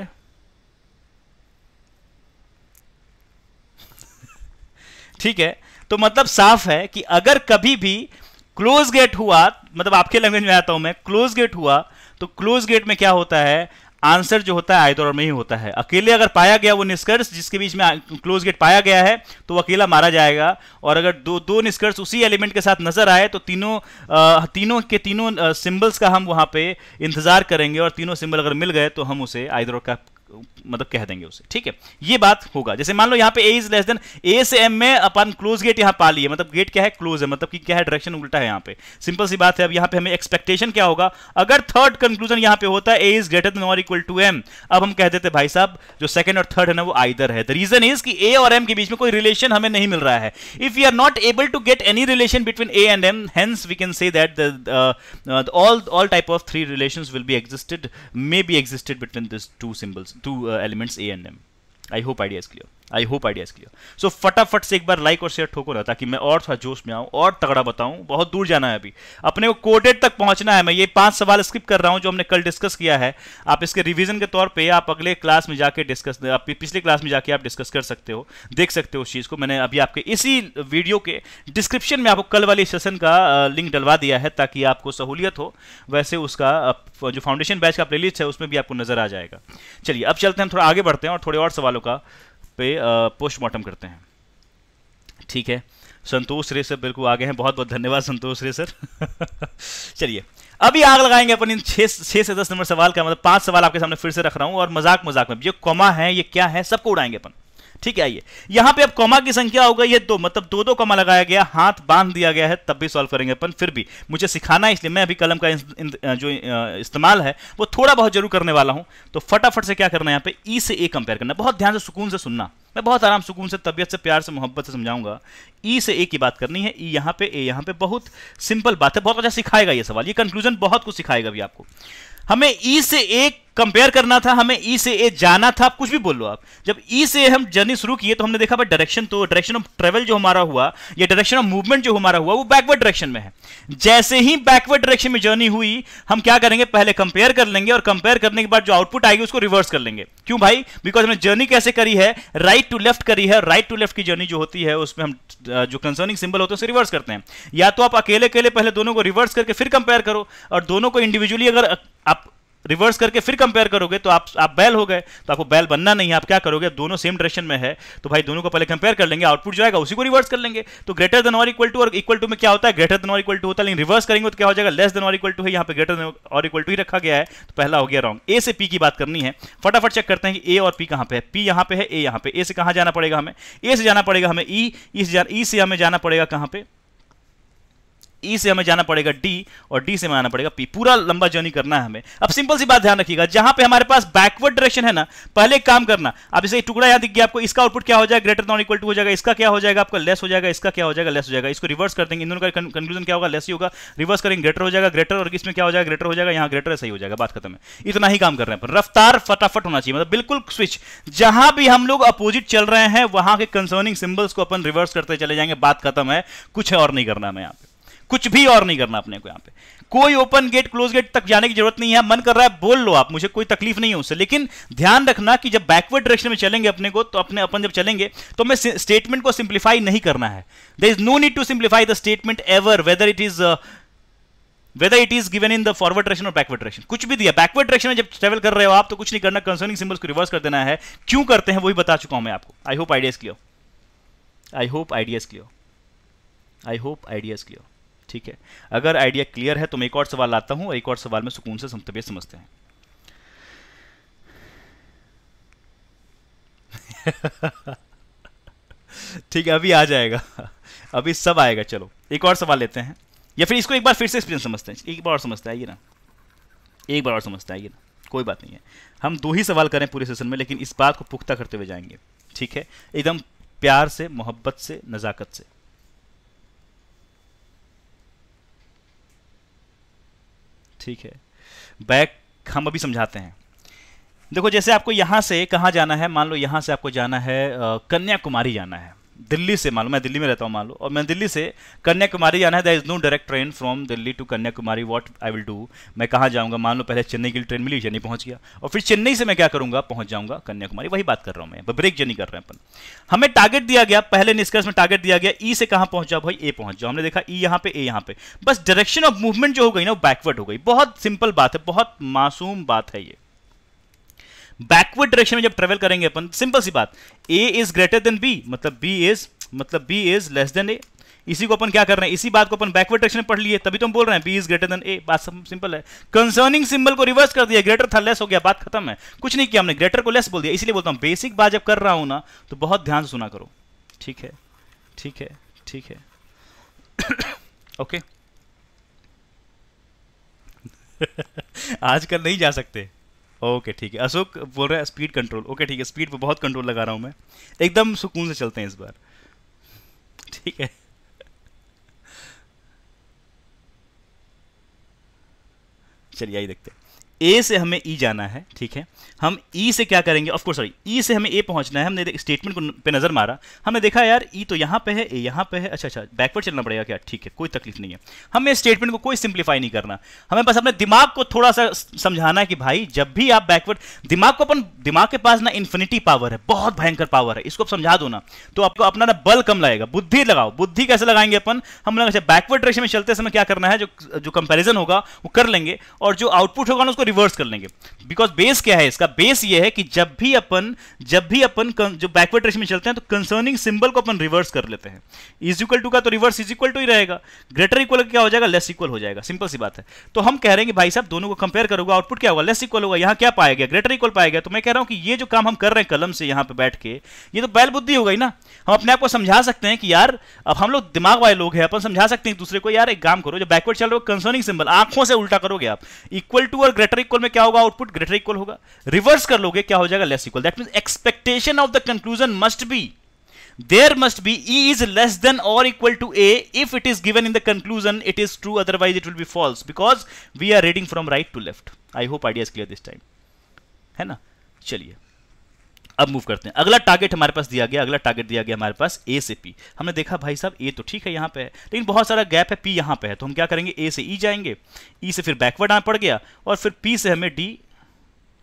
ठीक है तो मतलब साफ है कि अगर कभी भी क्लोज गेट हुआ मतलब आपके लैंग्वेज में आता हूं मैं क्लोज गेट हुआ तो क्लोज गेट में क्या होता है आंसर जो होता है आयतौर में ही होता है अकेले अगर पाया गया वो निष्कर्ष जिसके बीच में क्लोज गेट पाया गया है तो अकेला मारा जाएगा और अगर दो दो निष्कर्ष उसी एलिमेंट के साथ नजर आए तो तीनों आ, तीनों के तीनों सिंबल्स का हम वहां पे इंतजार करेंगे और तीनों सिंबल अगर मिल गए तो हम उसे आयदर का मतलब कह देंगे उसे ठीक है ये बात होगा जैसे मान लो यहाँ पे A is less than A से एम में अपन क्लोज गेट यहाँ पा लिए मतलब गेट क्या है क्लोज है मतलब कि क्या है डायरेक्शन उल्टा है यहाँ पे सिंपल सी बात है अब यहाँ पे हमें एक्सपेक्टेशन क्या होगा अगर थर्ड कंक्लूजन यहाँ पे होता है ए इज ग्रेटर देन और इक्वल टू एम अब हम कह देते भाई साहब जो सेकंड और थर्ड है ना वो आइदर है द रीजन इज कि ए और एम के बीच में कोई रिलेशन हमें नहीं मिल रहा है if you are not able to get any relation between A and M hence we can say that all all type of three relation will be existed may be existed between this two symbols two uh, elements a and m i hope idea is clear I hope idea's clear so फटाफट से एक बार like और share ठोको ना ताकि मैं और थोड़ा जोश में आऊँ और तगड़ा बताऊँ बहुत दूर जाना है अभी अपने को कोडेड तक पहुंचना है मैं ये पांच सवाल स्किप कर रहा हूँ जो हमने कल डिस्कस किया है आप इसके रिविजन के तौर पर आप अगले क्लास में जाकर डिस्कस आप पिछले क्लास में जाके आप डिस्कस कर सकते हो देख सकते हो उस चीज़ को मैंने अभी आपके इसी वीडियो के डिस्क्रिप्शन में आपको कल वाले सेशन का लिंक डलवा दिया है ताकि आपको सहूलियत हो वैसे उसका जो फाउंडेशन बैच का प्ले है उसमें भी आपको नजर आ जाएगा चलिए अब चलते हैं थोड़ा आगे बढ़ते हैं और थोड़े और सवालों का पे पोस्टमार्टम करते हैं ठीक है संतोष रे सर बिल्कुल आगे हैं बहुत बहुत धन्यवाद संतोष रे सर चलिए अभी आग लगाएंगे अपन इन छः से दस नंबर सवाल का मतलब पांच सवाल आपके सामने फिर से रख रहा हूं और मजाक मजाक में ये कॉमा है ये क्या है सबको उड़ाएंगे अपन ठीक है आइए यहां पे अब कॉमा की संख्या हो गई है दो मतलब दो दो कॉमा लगाया गया हाथ बांध दिया गया है तब भी सॉल्व करेंगे अपन फिर भी मुझे सिखाना है इसलिए मैं अभी कलम का इन, इन, जो इस्तेमाल है वो थोड़ा बहुत जरूर करने वाला हूं तो फटाफट से क्या करना है यहां पे ई e से ए कंपेयर करना बहुत ध्यान से सुकून से सुनना मैं बहुत आराम सुकून से तबियत से प्यार से मोहब्बत से समझाऊंगा ई e से ए की बात करनी है ई e यहां पर ए यहां पर बहुत सिंपल बात है बहुत अच्छा सिखाएगा यह सवाल ये कंक्लूजन बहुत कुछ सिखाएगा भी आपको हमें ई से एक कंपेयर करना था हमें ई e से ए जाना था आप कुछ भी बोल लो आप जब ई e से हम जर्नी शुरू किए तो हमने देखा भाई डायरेक्शन तो डायरेक्शन ऑफ ट्रेवल जो हमारा हुआ या डायरेक्शन ऑफ मूवमेंट जो हमारा हुआ वो बैकवर्ड डायरेक्शन में है जैसे ही बैकवर्ड डायरेक्शन में जर्नी हुई हम क्या करेंगे पहले कंपेयर कर लेंगे और कंपेयर करने के बाद जो आउटपुट आएगी उसको रिवर्स कर लेंगे क्यों भाई बिकॉज हमने जर्नी कैसे करी है राइट टू लेफ्ट करी है राइट टू लेफ्ट की जर्नी जो होती है उसमें हम जो कंसर्निंग सिंबल होते हैं उसे रिवर्स करते हैं या तो आप अकेले अकेले पहले दोनों को रिवर्स करके फिर कंपेयर करो और दोनों को इंडिविजुअली अगर आप रिवर्स करके फिर कंपेयर करोगे तो आप आप बैल हो गए तो आपको बैल बनना नहीं है आप क्या करोगे दोनों सेम डायरेक्शन में है तो भाई दोनों को पहले कंपेयर कर लेंगे आउटपुट जो आएगा उसी को रिवर्स कर लेंगे तो ग्रेटर देन और इक्वल टू और इक्वल टू में क्या होता है ग्रेटर देन और इक्वल टू होता है लेकिन रिवर्स करेंगे तो क्या हो जाएगा लेस देन और इक्वल टू है यहाँ पे ग्रेटर देन और इक्वल टू ही रखा गया है तो पहला हो गया रॉन्ग ए से पी की बात करनी है फटाफट चेक करते हैं कि ए और पी कहाँ पे है पी यहाँ पे है ए यहाँ पे ए से कहाँ जाना पड़ेगा हमें ए से जाना पड़ेगा हमें ई e, ई e से ई e से हमें जाना पड़ेगा कहाँ पे ई e से हमें जाना पड़ेगा डी और डी से हमें आना पड़ेगा पी पूरा लंबा जर्नी करना है हमें अब सिंपल सी बात ध्यान रखिएगा जहां पे हमारे पास बैकवर्ड डायरेक्शन है ना पहले काम करना अब इसे टुकड़ा याद दिख गया आपको इसका आउटपुट क्या हो जाएगा ग्रेटर नॉन इक्वल टू हो जाएगा इसका क्या हो जाएगा आपका लेस हो जाएगा इसका क्या हो जाएगा लेस हो जाएगा इसको रिवर्स कर देंगे इन दोनों का कंक्लूजन क्या होगा लेस ही होगा रिवर्स करेंगे ग्रेटर हो जाएगा ग्रेटर और इसमें क्या हो जाएगा ग्रेटर हो जाएगा यहाँ ग्रेटर सही हो जाएगा बात खत्म है इतना ही काम कर रहे हैं रफ्तार फटाफट होना चाहिए मतलब बिल्कुल स्विच जहां भी हम लोग अपोजिट चल रहे हैं वहां के कंसर्निंग सिंबल्स को अपन रिवर्स करते चले जाएंगे बात खत्म है कुछ और नहीं करना हमें यहाँ पे कुछ भी और नहीं करना अपने को यहां पे कोई ओपन गेट क्लोज गेट तक जाने की जरूरत नहीं है मन कर रहा है बोल लो आप मुझे कोई तकलीफ नहीं है उससे लेकिन ध्यान रखना कि जब बैकवर्ड डायरेक्शन में चलेंगे अपने को तो अपने अपन जब चलेंगे तो हमें स्टेटमेंट को सिंप्लीफाई नहीं करना है there is no need to simplify the statement ever whether it is whether it is given in the forward direction or backward direction कुछ भी दिया बैकवर्ड डायरेक्शन में जब ट्रेवल कर रहे हो आप तो कुछ नहीं करना कंसर्निंग सिंबल्स को रिवर्स कर देना है क्यों करते हैं वही बता चुका हूं मैं आपको I hope idea's clear I hope idea's clear I hope idea's clear ठीक है अगर आइडिया क्लियर है तो मैं एक और सवाल लाता हूं एक और सवाल में सुकून से तबियत समझते हैं ठीक है अभी आ जाएगा अभी सब आएगा चलो एक और सवाल लेते हैं या फिर इसको एक बार फिर से एक्सपीरियंस समझते हैं एक बार और समझते आइए ना एक बार और समझते आइए ना कोई बात नहीं है हम दो ही सवाल करें पूरे सेशन में लेकिन इस बात को पुख्ता करते हुए जाएंगे ठीक है एकदम प्यार से मोहब्बत से नज़ाकत से ठीक है बैक हम अभी समझाते हैं देखो जैसे आपको यहाँ से कहाँ जाना है मान लो यहाँ से आपको जाना है कन्याकुमारी जाना है दिल्ली से मान लो मैं दिल्ली में रहता हूँ मान लो और मैं दिल्ली से कन्याकुमारी जाना है there is no direct train from Delhi to Kanyakumari what I will do मैं कहाँ जाऊँगा मान लो पहले चेन्नई की ट्रेन मिली चेन्नई पहुँच गया और फिर चेन्नई से मैं क्या करूँगा पहुँच जाऊँगा कन्याकुमारी वही बात कर रहा हूँ मैं ब्रेक जर्नी कर रहे हैं अपन हमें टारगेट दिया गया पहले निष्कर्ष में टारगेट दिया गया ई e से कहाँ पहुँच जाओ भाई ए पहुँच जाओ हमने देखा ई e यहाँ पे ए यहाँ पे बस डायरेक्शन ऑफ मूवमेंट जो हो गई ना वो बैकवर्ड हो गई बहुत सिंपल बात है बहुत मासूम बात है ये बैकवर्ड डायरेक्शन में जब ट्रेवल करेंगे अपन सिंपल सी बात A is greater than B मतलब बी इज मतलब B is less than A इसी को अपन क्या कर रहे हैं इसी बात को अपन बैकवर्ड डायरेक्शन में पढ़ लिए तभी तो हम बोल रहे हैं B is greater than A बात सिंपल है कंसर्निंग सिंबल को रिवर्स कर दिया ग्रेटर था लेस हो गया बात खत्म है कुछ नहीं किया हमने ग्रेटर को लेस बोल दिया इसलिए बोलता हूं बेसिक बात जब कर रहा हूं ना तो बहुत ध्यान से सुना करो ठीक है ठीक है ठीक है ओके आजकल नहीं जा सकते ओके ठीक है अशोक बोल रहे हैं स्पीड कंट्रोल ओके ठीक है स्पीड पर बहुत कंट्रोल लगा रहा हूँ मैं एकदम सुकून से चलते हैं इस बार ठीक है चलिए यही देखते हैं ए से हमें ई e जाना है ठीक है हम ई e से क्या करेंगे ऑफकोर्स सॉरी ई से हमें ए पहुंचना है हमने स्टेटमेंट को पे नज़र मारा हमने देखा यार ई e तो यहां पे है ए यहां पे है अच्छा अच्छा बैकवर्ड चलना पड़ेगा क्या ठीक है कोई तकलीफ नहीं है हमें स्टेटमेंट को कोई सिंप्लीफाई नहीं करना हमें बस अपने दिमाग को थोड़ा सा समझाना है कि भाई जब भी आप बैकवर्ड दिमाग को अपन दिमाग के पास ना इन्फिनिटी पावर है बहुत भयंकर पावर है इसको समझा दो ना तो आपको अपना ना बल कम लगेगा बुद्धि लगाओ बुद्धि कैसे लगाएंगे अपन हम लोग बैकवर्ड डायरेक्शन में चलते समय क्या करना है जो जो कंपेरिजन होगा वो कर लेंगे और जो आउटपुट होगा ना उसको रिवर्स कर लेंगे बिकॉज बेस क्या है इसका बेस ये है कि जब भी अपन जब भी अपन जो बैकवर्ड रेस में चलते हैं तो कंसर्निंग सिंबल को अपन रिवर्स कर लेते हैं इज इक्वल टू का तो रिवर्स इज इक्वल टू ही रहेगा ग्रेटर इक्वल क्या हो जाएगा लेस इक्वल हो जाएगा सिंपल सी बात है तो हम कह रहे हैं कि भाई साहब दोनों को कंपेयर करोगे आउटपुट क्या होगा लेस इक्वल होगा यहाँ क्या पाया गया ग्रेटर इक्वल पाया गया तो मैं कह रहा हूँ कि ये जो काम हम कर रहे हैं कलम से यहाँ पे बैठ के ये तो बैल बुद्धि हो गई ना हम अपने आप को समझा सकते हैं कि यार अब हम लोग दिमाग वाले लोग हैं अपन समझा सकते हैं दूसरे को यार एक काम करो जो बैकवर्ड चल रहे हो कंसर्निंग सिंबल आंखों से उल्टा करोगे आप इक्वल टू और ग्रेटर इक्वल में क्या होगा आउटपुट ग्रेटर इक्वल होगा रिवर्स कर लोगे क्या हो जाएगा less equal that mean expectation of the conclusion must be there must be E is less than और equal to A if it is given in the conclusion it is true otherwise it will be false because we are reading from right to left I hope idea clear this time है ना चलिए अब move करते हैं अगला target हमारे पास दिया गया अगला टारगेट दिया गया हमारे पास ए से पी हमने देखा भाई साहब ए तो ठीक है यहां पे है लेकिन बहुत सारा गैप है पी यहां पे है तो हम क्या करेंगे ए से ई e जाएंगे ई e से फिर बैकवर्ड आना पड़ गया और फिर पी से हमें डी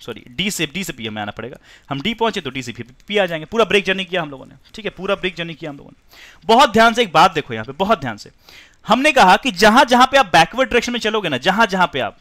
सॉरी डी से डी से पी हमें आना पड़ेगा हम डी पहुंचे तो डी से पी आ जाएंगे पूरा ब्रेक जर्नी किया हम लोगों ने ठीक है पूरा ब्रेक जर्नी किया हम लोगों ने बहुत ध्यान से एक बात देखो यहां पर बहुत ध्यान से हमने कहा कि जहां जहां पे आप बैकवर्ड डायरेक्शन में चलोगे ना जहां जहां पे आप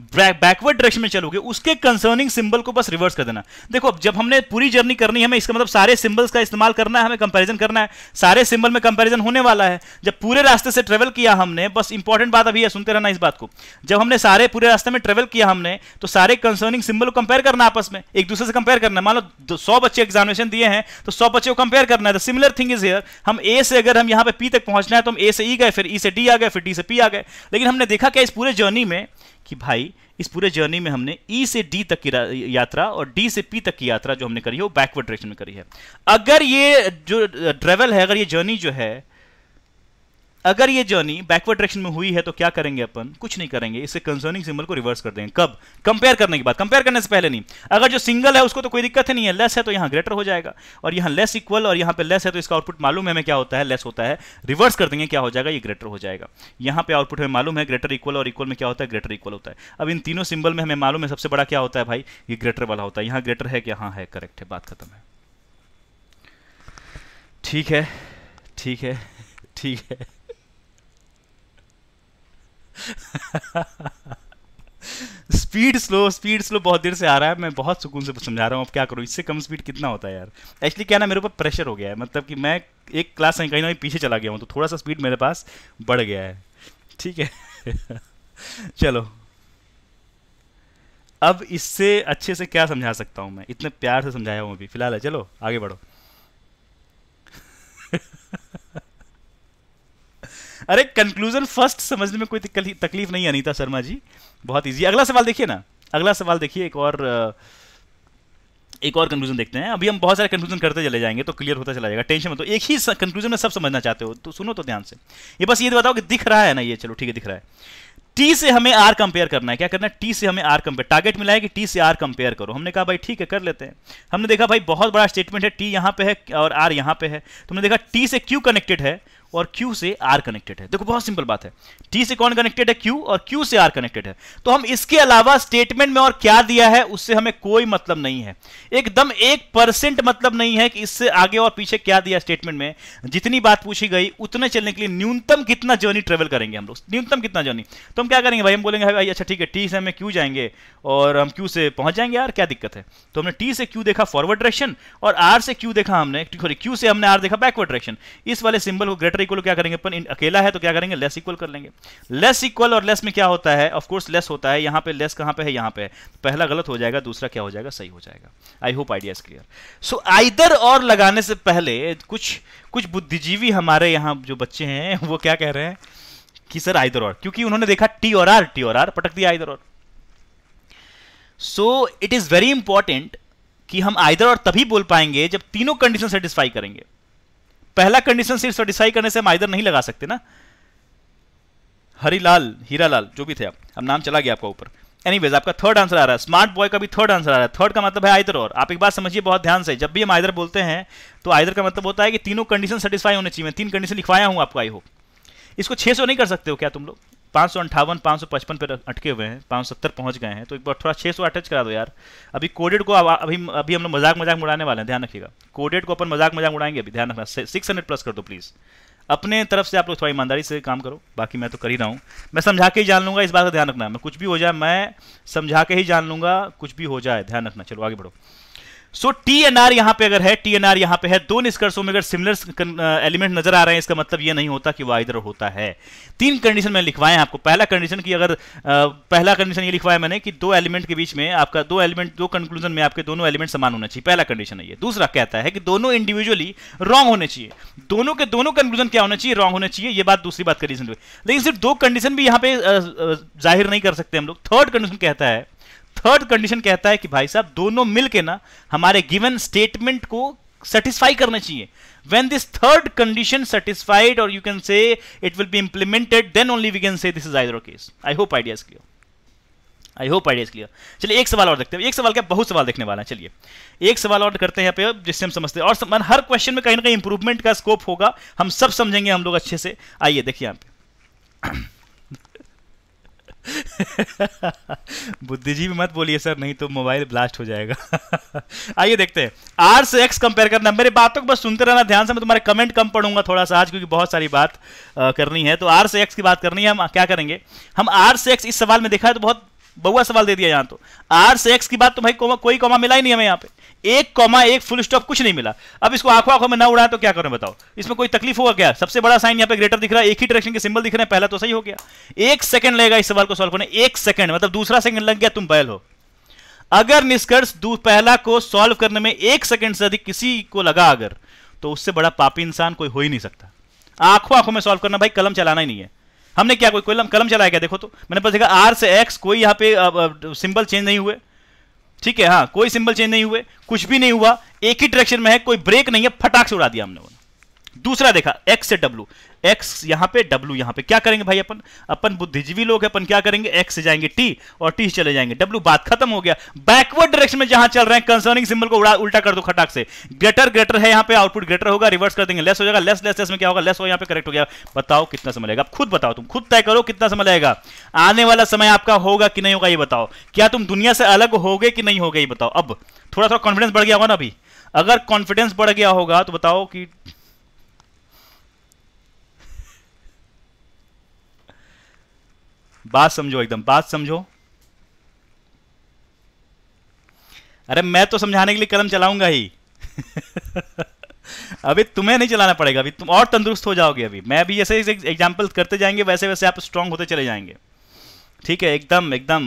बैकवर्ड डायरेक्शन में चलोगे उसके कंसर्निंग सिंबल को बस रिवर्स कर देना देखो अब जब हमने पूरी जर्नी करनी है हमें इसका मतलब सारे सिंबल्स का इस्तेमाल करना है हमें कंपैरिजन करना है सारे सिंबल में कंपेरिजन होने वाला है जब पूरे रास्ते से ट्रेवल किया हमने बस इंपॉर्टेंट बात अभी है सुनते रहना इस बात को जब हमने सारे पूरे रास्ते में ट्रेवल किया हमने तो सारे कंसर्निंग सिंबल को कंपेयर करना आपस में एक दूसरे से कंपेयर करना मान लो सौ बच्चे एग्जामिनेशन दिए हैं तो सौ बच्चे को कंपेयर करना है सिमिलर थिंग इज हेयर हम ए से अगर हम यहाँ पे पी तक पहुंचना है तो हम ए से ई e गए फिर ई e से डी आ गए फिर डी से पी आ गए लेकिन हमने देखा क्या इस पूरे जर्नी में कि भाई इस पूरे जर्नी में हमने ई e से डी तक की यात्रा और डी से पी तक की यात्रा जो हमने करी है वो बैकवर्ड डायरेक्शन में करी है अगर ये जो ट्रेवल है अगर ये जर्नी जो है अगर ये जर्नी बैकवर्ड डायरेक्शन में हुई है तो क्या करेंगे अपन कुछ नहीं करेंगे इसे कंसर्निंग सिंबल को रिवर्स कर देंगे कब कंपेयर करने के बाद कंपेयर करने से पहले नहीं अगर जो सिंगल है उसको तो कोई दिक्कत नहीं है लेस है तो यहां ग्रेटर हो जाएगा और यहां लेस इक्वल और यहां पे लेस है तो इसका आउटपुट मालूम है हमें क्या होता है लेस होता है रिवर्स कर देंगे क्या हो जाएगा ये ग्रेटर हो जाएगा यहां पर आउटपुट हमें मालूम है ग्रेटर इक्वल और इक्वल में क्या होता है ग्रेटर इक्वल होता है अब इन तीनों सिंबल में हमें मालूम है सबसे बड़ा क्या होता है भाई ये ग्रेटर वाला होता है यहां ग्रेटर है क्या हाँ है करेक्ट है बात खत्म है ठीक है ठीक है ठीक है स्पीड स्लो स्पीड स्लो बहुत देर से आ रहा है मैं बहुत सुकून से समझा रहा हूँ अब क्या करूँ इससे कम स्पीड कितना होता है यार एक्चुअली क्या ना मेरे ऊपर प्रेशर हो गया है मतलब कि मैं एक क्लास में कहीं ना कहीं पीछे चला गया हूँ तो थोड़ा सा स्पीड मेरे पास बढ़ गया है ठीक है चलो अब इससे अच्छे से क्या समझा सकता हूँ मैं इतने प्यार से समझाया हूँ अभी फिलहाल है चलो आगे बढ़ो अरे कंक्लूजन फर्स्ट समझने में कोई तकलीफ नहीं है अनिता शर्मा जी बहुत ईजी अगला सवाल देखिए ना अगला सवाल देखिए एक और एक और कंक्लूजन देखते हैं अभी हम बहुत सारे कंक्लूजन करते चले जाएंगे तो क्लियर होता चला जाएगा टेंशन में तो एक ही कंक्लूजन में सब समझना चाहते हो तो सुनो तो ध्यान से ये बस ये बताओ कि दिख रहा है ना ये चलो ठीक है दिख रहा है टी से हमें आर कंपेयर करना है क्या करना है टी से हमें आर कंपेयर टारगेट मिला है कि टी से आर कंपेयर करो हमने कहा भाई ठीक है कर लेते हैं हमने देखा भाई बहुत बड़ा स्टेटमेंट है टी यहाँ पे है और आर यहाँ पे है तो हमने देखा टी से क्यू कनेक्टेड है और Q से R कनेक्टेड है देखो बहुत सिंपल बात है T से कौन कनेक्टेड है Q और Q से R कनेक्टेड है तो हम इसके अलावा स्टेटमेंट में और क्या दिया है उससे हमें कोई मतलब नहीं है एकदम एक परसेंट मतलब नहीं है कि इससे आगे और पीछे क्या दिया स्टेटमेंट में जितनी बात पूछी गई उतने चलने के लिए न्यूनतम कितना जर्नी ट्रेवल करेंगे हम लोग न्यूनतम कितना जर्नी तो हम क्या करेंगे भाई हम बोलेंगे भाई अच्छा ठीक है टी से हमें क्यू जाएंगे और हम क्यू से पहुंच जाएंगे यार क्या दिक्कत है तो हमने टी से क्यू देखा फॉरवर्ड डायरेक्शन और आर से क्यू देखा हमने क्यू से हमने आर देखा बैकवर्ड डायरेक्शन इस वाले सिंबल को ग्रेटर इक्वल क्या करेंगे अपन अकेला है तो क्या करेंगे लेस इक्वल कर लेंगे लेस इक्वल और लेस में क्या होता है ऑफकोर्स लेस होता है यहां पे लेस कहां पे है यहां पे है तो पहला गलत हो जाएगा दूसरा क्या हो जाएगा सही हो जाएगा I hope idea is clear so either or लगाने से पहले कुछ कुछ बुद्धिजीवी हमारे यहां जो बच्चे हैं वो क्या कह रहे हैं कि सर आइदर और क्योंकि उन्होंने देखा टी और आर टी और आर पटक दिया either or so it is very important कि हम आइदर और तभी बोल पाएंगे जब तीनों कंडीशन सेटिस्फाई करेंगे पहला कंडीशन सिर्फ सेटिस्फाई करने से हम आइदर नहीं लगा सकते ना हीरा हीरालाल जो भी थे आप अब नाम चला गया आपका ऊपर एनी आपका थर्ड आंसर आ रहा है स्मार्ट बॉय का भी थर्ड आंसर आ रहा है थर्ड का मतलब है आइदर और आप एक बात समझिए बहुत ध्यान से जब भी हम आइदर बोलते हैं तो आइदर का मतलब होता है कि तीनों कंडीशन सेटिस्फाई होने चाहिए तीन कंडीशन लिखवाया हूं आपको आई हो इसको छह सौ नहीं कर सकते हो क्या तुम लोग पाँच सौ अंठावन पाँच सौ पचपन पर अटके हुए हैं पाँच सौ सत्तर पहुँच गए हैं तो एक बार थोड़ा छः सौ अटैच करा दो यार अभी कोडेड को अभी अभी हम लोग मजाक मजाक उड़ाने वाले हैं ध्यान रखिएगा कोडेड को अपन मजाक मजाक उड़ाएंगे अभी ध्यान रखना सिक्स हंड्रेड प्लस कर दो प्लीज़ अपने तरफ से आप लोग थोड़ा ईमानदारी से काम करो बाकी मैं तो कर ही रहा हूँ मैं समझा के ही जान लूँगा इस बात का ध्यान रखना मैं कुछ भी हो जाए मैं समझा के ही जान लूँगा कुछ भी हो जाए ध्यान रखना चलो आगे बढ़ो सो टी एन आर यहां पे अगर है टी एन आर यहां पे है दो निष्कर्षों में अगर सिमिलर एलिमेंट uh, नजर आ रहे हैं इसका मतलब ये नहीं होता कि वह इधर होता है तीन कंडीशन में लिखवाए आपको पहला कंडीशन की अगर आ, uh, पहला कंडीशन ये लिखवाया मैंने कि दो एलिमेंट के बीच में आपका दो एलिमेंट दो कंक्लूजन में आपके दोनों एलिमेंट समान होना चाहिए पहला कंडीशन है ये दूसरा कहता है कि दोनों इंडिविजुअली रॉन्ग होने चाहिए दोनों के दोनों कंक्लूजन क्या होना चाहिए रॉन्ग होने चाहिए ये बात दूसरी बात कंडीशन लेकिन सिर्फ दो कंडीशन भी यहां पे uh, जाहिर नहीं कर सकते हम लोग थर्ड कंडीशन कहता है थर्ड कंडीशन कहता है कि भाई साहब दोनों मिलके ना हमारे गिवन स्टेटमेंट को सेटिस्फाई करना चाहिए when this third condition satisfied or you can say it will be implemented then only we can say this is either case I hope idea is clear I hope idea's clear चलिए एक सवाल और देखते हैं एक सवाल क्या बहुत सवाल देखने वाला है चलिए एक सवाल और करते हैं यहाँ पे जिससे हम समझते हैं और सम, हर क्वेश्चन में कहीं ना कहीं इंप्रूवमेंट का स्कोप होगा हम सब समझेंगे हम लोग अच्छे से आइए देखिए यहाँ पे भी मत बोलिए सर नहीं तो मोबाइल ब्लास्ट हो जाएगा आइए देखते हैं आर से एक्स कंपेयर करना मेरे बातों को बस सुनते रहना ध्यान से मैं तुम्हारे कमेंट कम पढ़ूंगा थोड़ा सा आज क्योंकि बहुत सारी बात आ, करनी है तो आर से एक्स की बात करनी है हम क्या करेंगे हम आर से एक्स इस सवाल में देखा है तो बहुत बउआ सवाल दे दिया यहां तो आर से एक्स की बात तो भाई कोमा, कोई कॉमा मिला ही नहीं हमें यहां पे एक कॉमा एक फुल स्टॉप कुछ नहीं मिला अब इसको आंखों आंखों में ना उड़ाए तो क्या करें बताओ इसमें कोई तकलीफ होगा क्या सबसे बड़ा साइन यहां पे ग्रेटर दिख रहा है एक ही डायरेक्शन के सिंबल दिख रहे हैं पहला तो सही हो गया एक सेकंड लगेगा इस सवाल को सॉल्व करने एक सेकंड मतलब दूसरा सेकंड लग गया तुम पहल हो अगर निष्कर्ष पहला को सॉल्व करने में एक सेकंड से अधिक किसी को लगा अगर तो उससे बड़ा पापी इंसान कोई हो ही नहीं सकता आंखों आंखों में सॉल्व करना भाई कलम चलाना ही नहीं है हमने क्या कोई कलम कलम चलाया क्या देखो तो मैंने पता देखा आर से एक्स कोई यहाँ पे सिंबल चेंज नहीं हुए ठीक है हाँ कोई सिंबल चेंज नहीं हुए कुछ भी नहीं हुआ एक ही डायरेक्शन में है कोई ब्रेक नहीं है फटाक से उड़ा दिया हमने वो दूसरा देखा एक्स से डब्लू एक्स यहां पे डब्लू यहां पे क्या करेंगे भाई अपन अपन बुद्धिजीवी लोग अपन क्या करेंगे एक्स से जाएंगे टी और टी से चले जाएंगे डब्लू बात खत्म हो गया बैकवर्ड डायरेक्शन में जहां चल रहे हैं कंसर्निंग सिंबल को उड़ा उल्टा कर दो खटाक से ग्रेटर ग्रेटर है यहां पे आउटपुट ग्रेटर होगा रिवर्स कर देंगे लेस हो जाएगा लेस लेस लेस में क्या होगा लेस हो यहां पर करेक्ट हो गया बताओ कितना समय लगेगा खुद बताओ तुम खुद तय करो कितना समय लगेगा आने वाला समय आपका होगा कि नहीं होगा ये बताओ क्या तुम दुनिया से अलग हो कि नहीं हो ये बताओ अब थोड़ा थोड़ा कॉन्फिडेंस बढ़ गया होगा ना अभी अगर कॉन्फिडेंस बढ़ गया होगा तो बताओ कि बात समझो एकदम बात समझो अरे मैं तो समझाने के लिए कलम चलाऊंगा ही अभी तुम्हें नहीं चलाना पड़ेगा अभी तुम और तंदुरुस्त हो जाओगे अभी मैं भी जैसे एग्जाम्पल करते जाएंगे वैसे वैसे आप स्ट्रांग होते चले जाएंगे ठीक है एकदम एकदम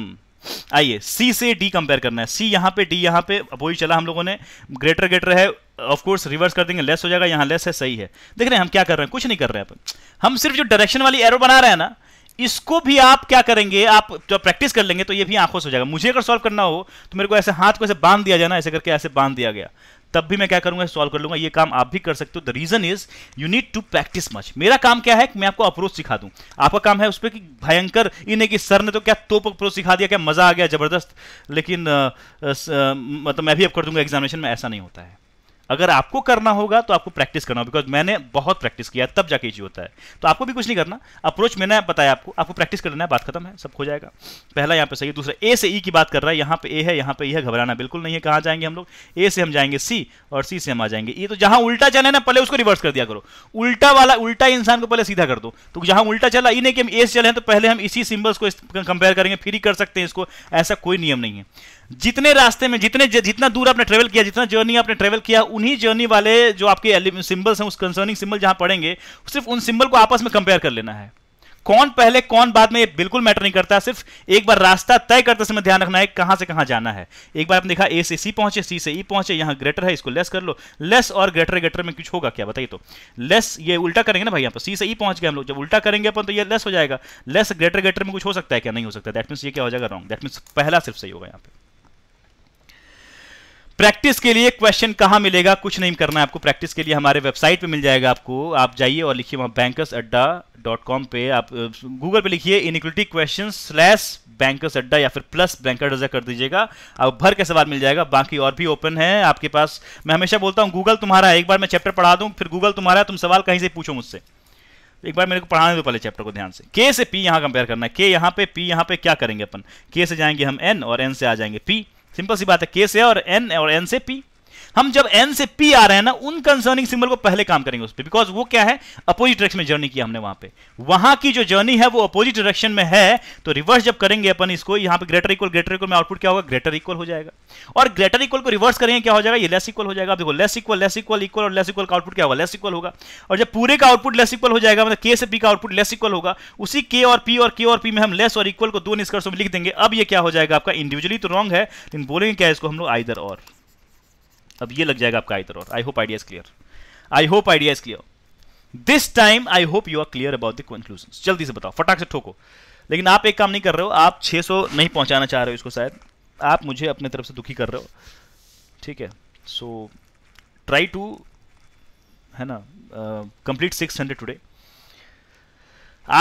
आइए सी से डी कंपेयर करना है सी यहां पे डी यहां पे अब वही चला हम लोगों ने ग्रेटर ग्रेटर है ऑफ कोर्स रिवर्स कर देंगे लेस हो जाएगा यहां लेस है सही है देख रहे हैं हम क्या कर रहे हैं कुछ नहीं कर रहे हैं अपन हम सिर्फ जो डायरेक्शन वाली एरो बना रहे हैं ना इसको भी आप क्या करेंगे आप जब प्रैक्टिस कर लेंगे तो ये भी आंखों से हो जाएगा मुझे अगर सॉल्व करना हो तो मेरे को ऐसे हाथ को ऐसे बांध दिया जाना ऐसे करके ऐसे बांध दिया गया तब भी मैं क्या करूंगा सॉल्व कर लूंगा ये काम आप भी कर सकते हो the reason is you need to practice much मेरा काम क्या है कि मैं आपको अप्रोच सिखा दूं आपका काम है उस पर भयंकर इन्हें कि सर ने तो क्या तोप अप्रोच सिखा दिया क्या मजा आ गया जबरदस्त लेकिन मतलब मैं भी अब कर दूंगा एग्जामिनेशन में ऐसा नहीं होता है अगर आपको करना होगा तो आपको प्रैक्टिस करना होगा बिकॉज मैंने बहुत प्रैक्टिस किया तब जाके इश्यू होता है तो आपको भी कुछ नहीं करना अप्रोच मैंने बताया आपको आपको प्रैक्टिस करना है बात खत्म है सब हो जाएगा पहला यहाँ पे सही दूसरा ए से ई e की बात कर रहा है यहाँ पे ए है यहाँ पे ये e घबराना बिल्कुल नहीं है कहाँ जाएंगे हम लोग ए से हम जाएंगे सी और सी से हम आ जाएंगे ये e। तो जहाँ उल्टा चला है ना पहले उसको रिवर्स कर दिया करो उल्टा वाला उल्टा इंसान को पहले सीधा कर दो तो जहाँ उल्टा चला ये e नहीं कि हम ए से चले हैं तो पहले हम इसी सिम्बल्स को कंपेयर करेंगे फिर ही कर सकते हैं इसको ऐसा कोई नियम नहीं है जितने रास्ते में जितने जितना दूर आपने ट्रेवल किया जितना जर्नी आपने ट्रेवल किया उन्हीं जर्नी वाले जो आपके सिंबल्स हैं उस कंसर्निंग सिंबल जहां पढ़ेंगे सिर्फ उन सिंबल को आपस में कंपेयर कर लेना है कौन पहले कौन बाद में ये बिल्कुल मैटर नहीं करता सिर्फ एक बार रास्ता तय करते समय ध्यान रखना है कहां से कहां जाना है एक बार आपने देखा ए से सी पहुंचे सी से ई e पहुंचे यहां ग्रेटर है इसको लेस कर लो लेस और ग्रेटर ग्रेटर में कुछ होगा क्या बताइए तो लेस ये उल्टा करेंगे ना भाई यहाँ पर सी से ई e पहुंच गए हम लोग जब उल्टा करेंगे अपन तो ये लेस हो जाएगा लेस ग्रेटर ग्रेटर में कुछ हो सकता है क्या नहीं हो सकता दैट मीन्स ये क्या हो जाएगा रॉन्ग दैट मीन्स पहला सिर्फ सही होगा यहाँ पे प्रैक्टिस के लिए क्वेश्चन कहां मिलेगा कुछ नहीं करना है आपको प्रैक्टिस के लिए हमारे वेबसाइट पे मिल जाएगा आपको आप जाइए और लिखिए वहां बैंकर्स अड्डा डॉट कॉम पे आप गूगल पे लिखिए इनिक्विटी क्वेश्चन स्लैश बैंकर्स अड्डा या फिर प्लस बैंकर अड्डा कर दीजिएगा आप भर के सवाल मिल जाएगा बाकी और भी ओपन है आपके पास मैं हमेशा बोलता हूँ गूगल तुम्हारा है एक बार मैं चैप्टर पढ़ा दूँ फिर गूगल तुम्हारा तुम सवाल कहीं से पूछो मुझसे एक बार मेरे को पढ़ाने दो पहले चैप्टर को ध्यान से के से पी यहाँ कंपेयर करना है के यहाँ पे पी यहाँ पे क्या करेंगे अपन के से जाएंगे हम एन और एन से आ जाएंगे पी सिंपल सी बात है के से और एन और एन से पी हम जब एन से पी आ रहे हैं ना उन कंसर्निंग सिंबल को पहले काम करेंगे उस पर बिकॉज वो क्या है अपोजिट डायरेक्शन में जर्नी किया हमने वहां पे वहां की जो जर्नी है वो अपोजिट डायरेक्शन में है तो रिवर्स जब करेंगे अपन इसको यहां पे ग्रेटर इक्वल ग्रेटर इक्वल में आउटपुट क्या होगा ग्रेटर इक्वल हो जाएगा और ग्रेटर इक्वल को रिवर्स करेंगे क्या हो जाएगा ये लेस इक्वल हो जाएगा देखो less equal less equal equal और लेस इक्वल का आउटपुट क्या होगा लेस इक्वल होगा और जब पूरे का आउटपुट लेस इक्वल हो जाएगा मतलब के से पी का आउटपुट लेस इक्वल होगा उसी के और पी और के और पी में हम लेस और इक्वल को दो निष्कर्षों में लिख देंगे अब ये क्या हो जाएगा आपका इंडिविजुअली तो रॉन्ग है लेकिन बोलेंगे क्या इसको हम लोग आइदर और अब ये लग जाएगा आपका either or I hope idea is clear I hope idea is clear this time I hope you are clear about the conclusion जल्दी से बताओ फटाक से ठोको लेकिन आप एक काम नहीं कर रहे हो आप 600 नहीं पहुंचाना चाह रहे हो इसको शायद आप मुझे अपने तरफ से दुखी कर रहे हो ठीक है सो ट्राई टू है ना कंप्लीट सिक्स हंड्रेड टूडे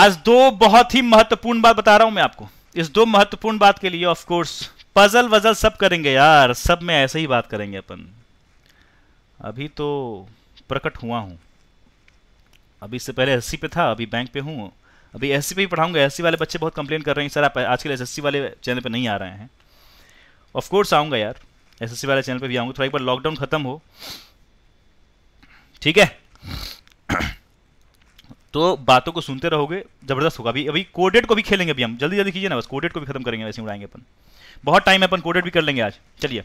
आज दो बहुत ही महत्वपूर्ण बात बता रहा हूं मैं आपको इस दो महत्वपूर्ण बात के लिए ऑफकोर्स पजल वजल सब करेंगे यार सब में ऐसे ही बात करेंगे अपन अभी तो प्रकट हुआ हूँ अभी इससे पहले एस पे था अभी बैंक पे हूँ अभी एस पे ही पढ़ाऊंगा एस वाले बच्चे बहुत कंप्लेन कर रहे हैं सर आप आजकल एस वाले चैनल पर नहीं आ रहे हैं ऑफकोर्स आऊँगा यार एस वाले चैनल पर भी आऊँगा थोड़ा एक बार लॉकडाउन ख़त्म हो ठीक है तो बातों को सुनते रहोगे जबरदस्त होगा अभी अभी कोडेड को भी खेलेंगे अभी हम जल्दी जल्दी कीजिए ना बस कोडेड को भी खत्म करेंगे वैसे उड़ाएंगे अपन बहुत टाइम है अपन कोडेड भी कर लेंगे आज चलिए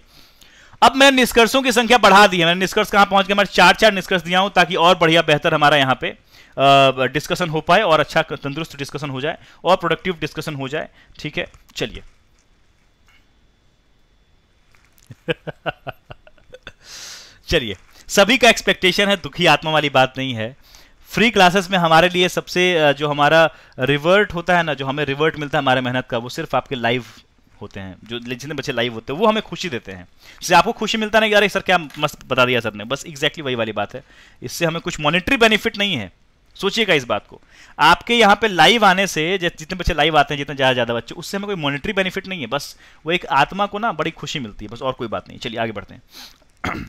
अब मैंने निष्कर्षों की संख्या बढ़ा दी है मैंने निष्कर्ष कहां पहुंच गया मैं चार चार निष्कर्ष दिया हूं ताकि और बढ़िया बेहतर हमारा यहाँ पे डिस्कशन हो पाए और अच्छा तंदुरुस्त डिस्कशन हो जाए और प्रोडक्टिव डिस्कशन हो जाए ठीक है चलिए चलिए सभी का एक्सपेक्टेशन है दुखी आत्मा वाली बात नहीं है फ्री क्लासेस में हमारे लिए सबसे जो हमारा रिवर्ट होता है ना जो हमें रिवर्ट मिलता है हमारे मेहनत का वो सिर्फ आपके लाइव होते हैं जो जितने बच्चे लाइव होते हैं वो हमें खुशी देते हैं इससे आपको खुशी मिलता है ना यार सर क्या मस्त बता दिया सर ने बस एग्जैक्टली वही वाली बात है इससे हमें कुछ मॉनिटरी बेनिफिट नहीं है सोचिएगा इस बात को आपके यहाँ पे लाइव आने से जितने बच्चे लाइव आते हैं जितने ज़्यादा ज़्यादा बच्चे उससे हमें कोई मॉनिटरी बेनिफिट नहीं है बस वो एक आत्मा को ना बड़ी खुशी मिलती है बस और कोई बात नहीं चलिए आगे बढ़ते हैं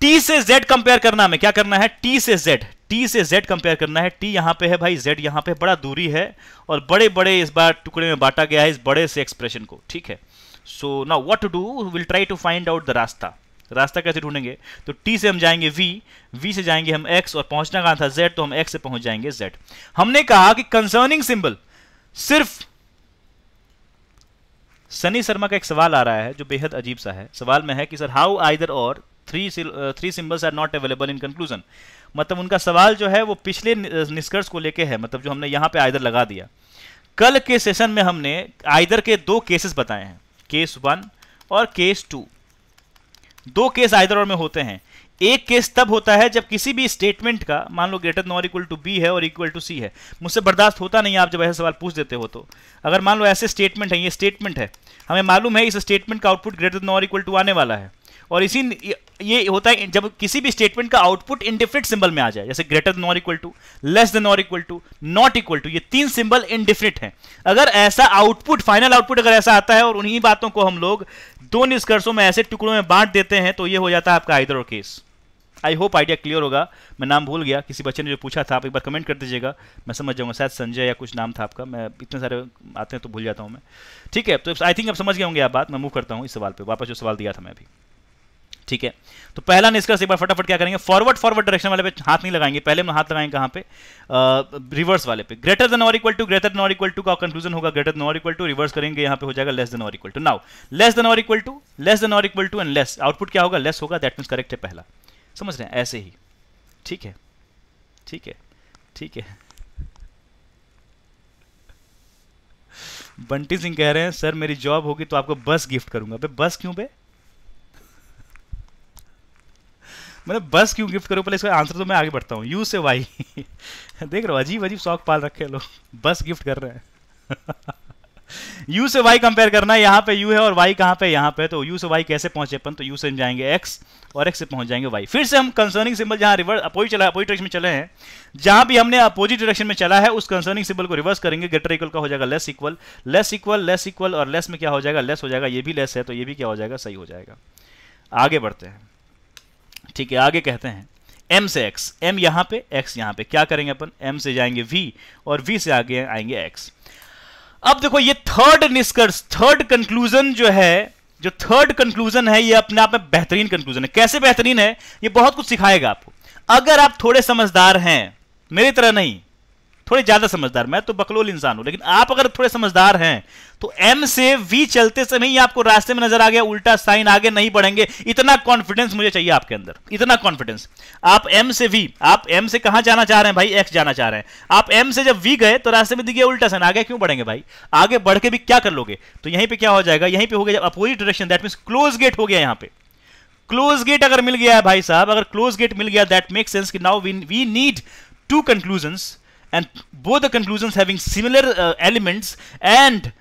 टी से जेड कंपेयर करना हमें क्या करना है टी से जेड टी से जेड कंपेयर करना है टी यहां पे है भाई जेड यहां पे बड़ा दूरी है और बड़े बड़े इस बार टुकड़े में बांटा गया है इस बड़े से एक्सप्रेशन को ठीक है सो ना what to do will try to find out the रास्ता रास्ता कैसे ढूंढेंगे तो टी से हम जाएंगे v v से जाएंगे हम x और पहुंचना कहां था z तो हम x से पहुंच जाएंगे z हमने कहा कि कंसर्निंग सिंबल सिर्फ सनी शर्मा का एक सवाल आ रहा है जो बेहद अजीब सा है सवाल में है कि sir how either or three three symbols are not available in conclusion मतलब उनका सवाल जो है वो पिछले निष्कर्ष को लेके है मतलब जो हमने यहाँ पे आयदर लगा दिया कल के सेशन में हमने आयदर के दो केसेस बताए हैं केस वन और केस टू दो केस आयदर और में होते हैं एक केस तब होता है जब किसी भी स्टेटमेंट का मान लो greater nor equal to B है और इक्वल टू सी है मुझसे बर्दाश्त होता नहीं आप जब ऐसे सवाल पूछ देते हो तो अगर मान लो ऐसे स्टेटमेंट है ये स्टेटमेंट है हमें मालूम है इस स्टेटमेंट का output greater nor equal to आने वाला है और इसी ये होता है जब किसी भी स्टेटमेंट का आउटपुट इनडिफिनिट सिंबल में आ जाए जैसे ग्रेटर देन और इक्वल टू लेस देन और equal to not equal to ये तीन सिंबल इनडिफिनिट हैं अगर ऐसा आउटपुट फाइनल आउटपुट अगर ऐसा आता है और उन्हीं बातों को हम लोग दो निष्कर्षों में ऐसे टुकड़ों में बांट देते हैं तो ये हो जाता है आपका either or case I hope idea clear होगा मैं नाम भूल गया किसी बच्चे ने जो पूछा था आप एक बार कमेंट कर दीजिएगा मैं समझ जाऊंगा शायद संजय या कुछ नाम था आपका मैं इतने सारे आते हैं तो भूल जाता हूँ मैं ठीक है तो आई थिंक आप समझ गए होंगे आप बात मैं मूव करता हूँ इस सवाल पर वापस जो सवाल दिया था मैं अभी ठीक है तो पहला निष्कर्ष एक बार फटाफट क्या करेंगे फॉरवर्ड फॉरवर्ड डायरेक्शन वाले पे हाथ नहीं लगाएंगे पहले हम हाथ लगाएंगे कहां पे रिवर्स वाले पे ग्रेटर देन और इक्वल टू ग्रेटर देन और इक्वल टू का कंक्लूजन होगा ग्रेटर देन और इक्वल टू रिवर्स करेंगे यहां पे हो जाएगा लेस देन और equal to now less than और इक्वल टू लेस देन और equal to and less output क्या होगा लेस होगा दैट मीन्स करेक्ट है पहला समझ रहे हैं ऐसे ही ठीक है ठीक है ठीक है बंटी सिंह कह रहे हैं सर मेरी जॉब होगी तो आपको बस गिफ्ट करूंगा बे बस क्यों भाई मतलब बस क्यों गिफ्ट करो पहले इसका आंसर तो मैं आगे बढ़ता हूँ यू से वाई देख रहे हो अजीब अजीब शौक पाल रखे लोग बस गिफ्ट कर रहे हैं यू से वाई कंपेयर करना है यहाँ पे यू है और वाई कहाँ पे यहाँ पे तो यू से वाई कैसे पहुंचे अपन तो यू से जाएंगे एक्स और एक्स से पहुंच जाएंगे वाई फिर से हम कंसर्निंग सिंबल जहाँ रिवर्स अपोजिट चला अपोजिट डायरेक्शन में चले हैं जहां भी हमने अपोजिट डायरेक्शन में चला है उस कंसर्निंग सिंबल को रिवर्स करेंगे ग्रेटर इक्वल का हो जाएगा less equal less equal less equal और लेस में क्या हो जाएगा लेस हो जाएगा ये भी लेस है तो ये भी क्या हो जाएगा सही हो जाएगा आगे बढ़ते हैं ठीक है आगे कहते हैं एम से एक्स एम यहां पे एक्स यहां पे क्या करेंगे अपन एम से जाएंगे वी और वी से आगे आएंगे एक्स अब देखो ये थर्ड निष्कर्ष थर्ड कंक्लूजन जो है जो थर्ड कंक्लूजन है ये अपने आप में बेहतरीन कंक्लूजन है कैसे बेहतरीन है ये बहुत कुछ सिखाएगा आपको अगर आप थोड़े समझदार हैं मेरी तरह नहीं थोड़े ज्यादा समझदार मैं तो बकलोल इंसान हूं लेकिन आप अगर थोड़े समझदार हैं तो एम से वी चलते समय ही आपको रास्ते में नजर आ गया उल्टा साइन आगे नहीं बढ़ेंगे इतना कॉन्फिडेंस मुझे चाहिए आपके अंदर इतना कॉन्फिडेंस आप एम से वी आप एम से कहां जाना चाह रहे हैं भाई एक्स जाना चाह रहे हैं आप एम से जब वी गए तो रास्ते में दिखे उल्टा साइन आगे क्यों बढ़ेंगे भाई आगे बढ़ के भी क्या कर लोगे तो यहीं पर क्या हो जाएगा यहीं पर हो गया opposite direction that mean close gate हो गया यहां पर क्लोज गेट अगर मिल गया है भाई साहब अगर क्लोज गेट मिल गया दैट मेक सेंस कि now we need to conclusions and both the conclusions having similar uh, elements and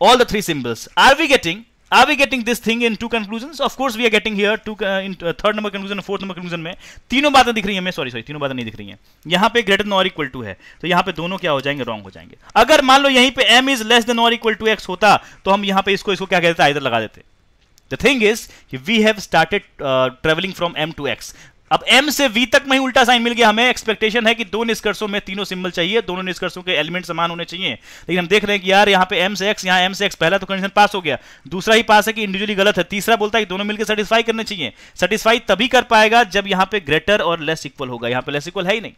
all the three symbols are we getting are we getting this thing in two conclusions of course we are getting here two uh, in uh, third number conclusion and fourth number conclusion mein tino baatein dikh rahi hai mai sorry sorry tino baatein nahi dikh rahi hai yahan pe greater than or equal to hai to yahan pe dono kya ho jayenge wrong ho jayenge agar maan lo यहीं pe m is less than or equal to x hota to hum yahan pe isko isko kya kehte either laga dete the thing is we have started uh, traveling from m to x अब M से V तक में ही उल्टा sign मिल गया हमें expectation है कि दो निष्कर्षों में तीनों सिंबल चाहिए दोनों निष्कर्षों के एलिमेंट समान होने चाहिए लेकिन हम देख रहे हैं कि यार यहाँ पे M से X यहाँ M से X पहला तो कंडीशन पास हो गया दूसरा ही पास है कि इंडिविजुअली गलत है तीसरा बोलता है कि दोनों मिलकर सेटिस्फाई करने चाहिए सेटिस्फाई तभी कर पाएगा जब यहाँ पे ग्रेटर और लेस इक्वल होगा यहाँ पे लेस इक्वल है ही नहीं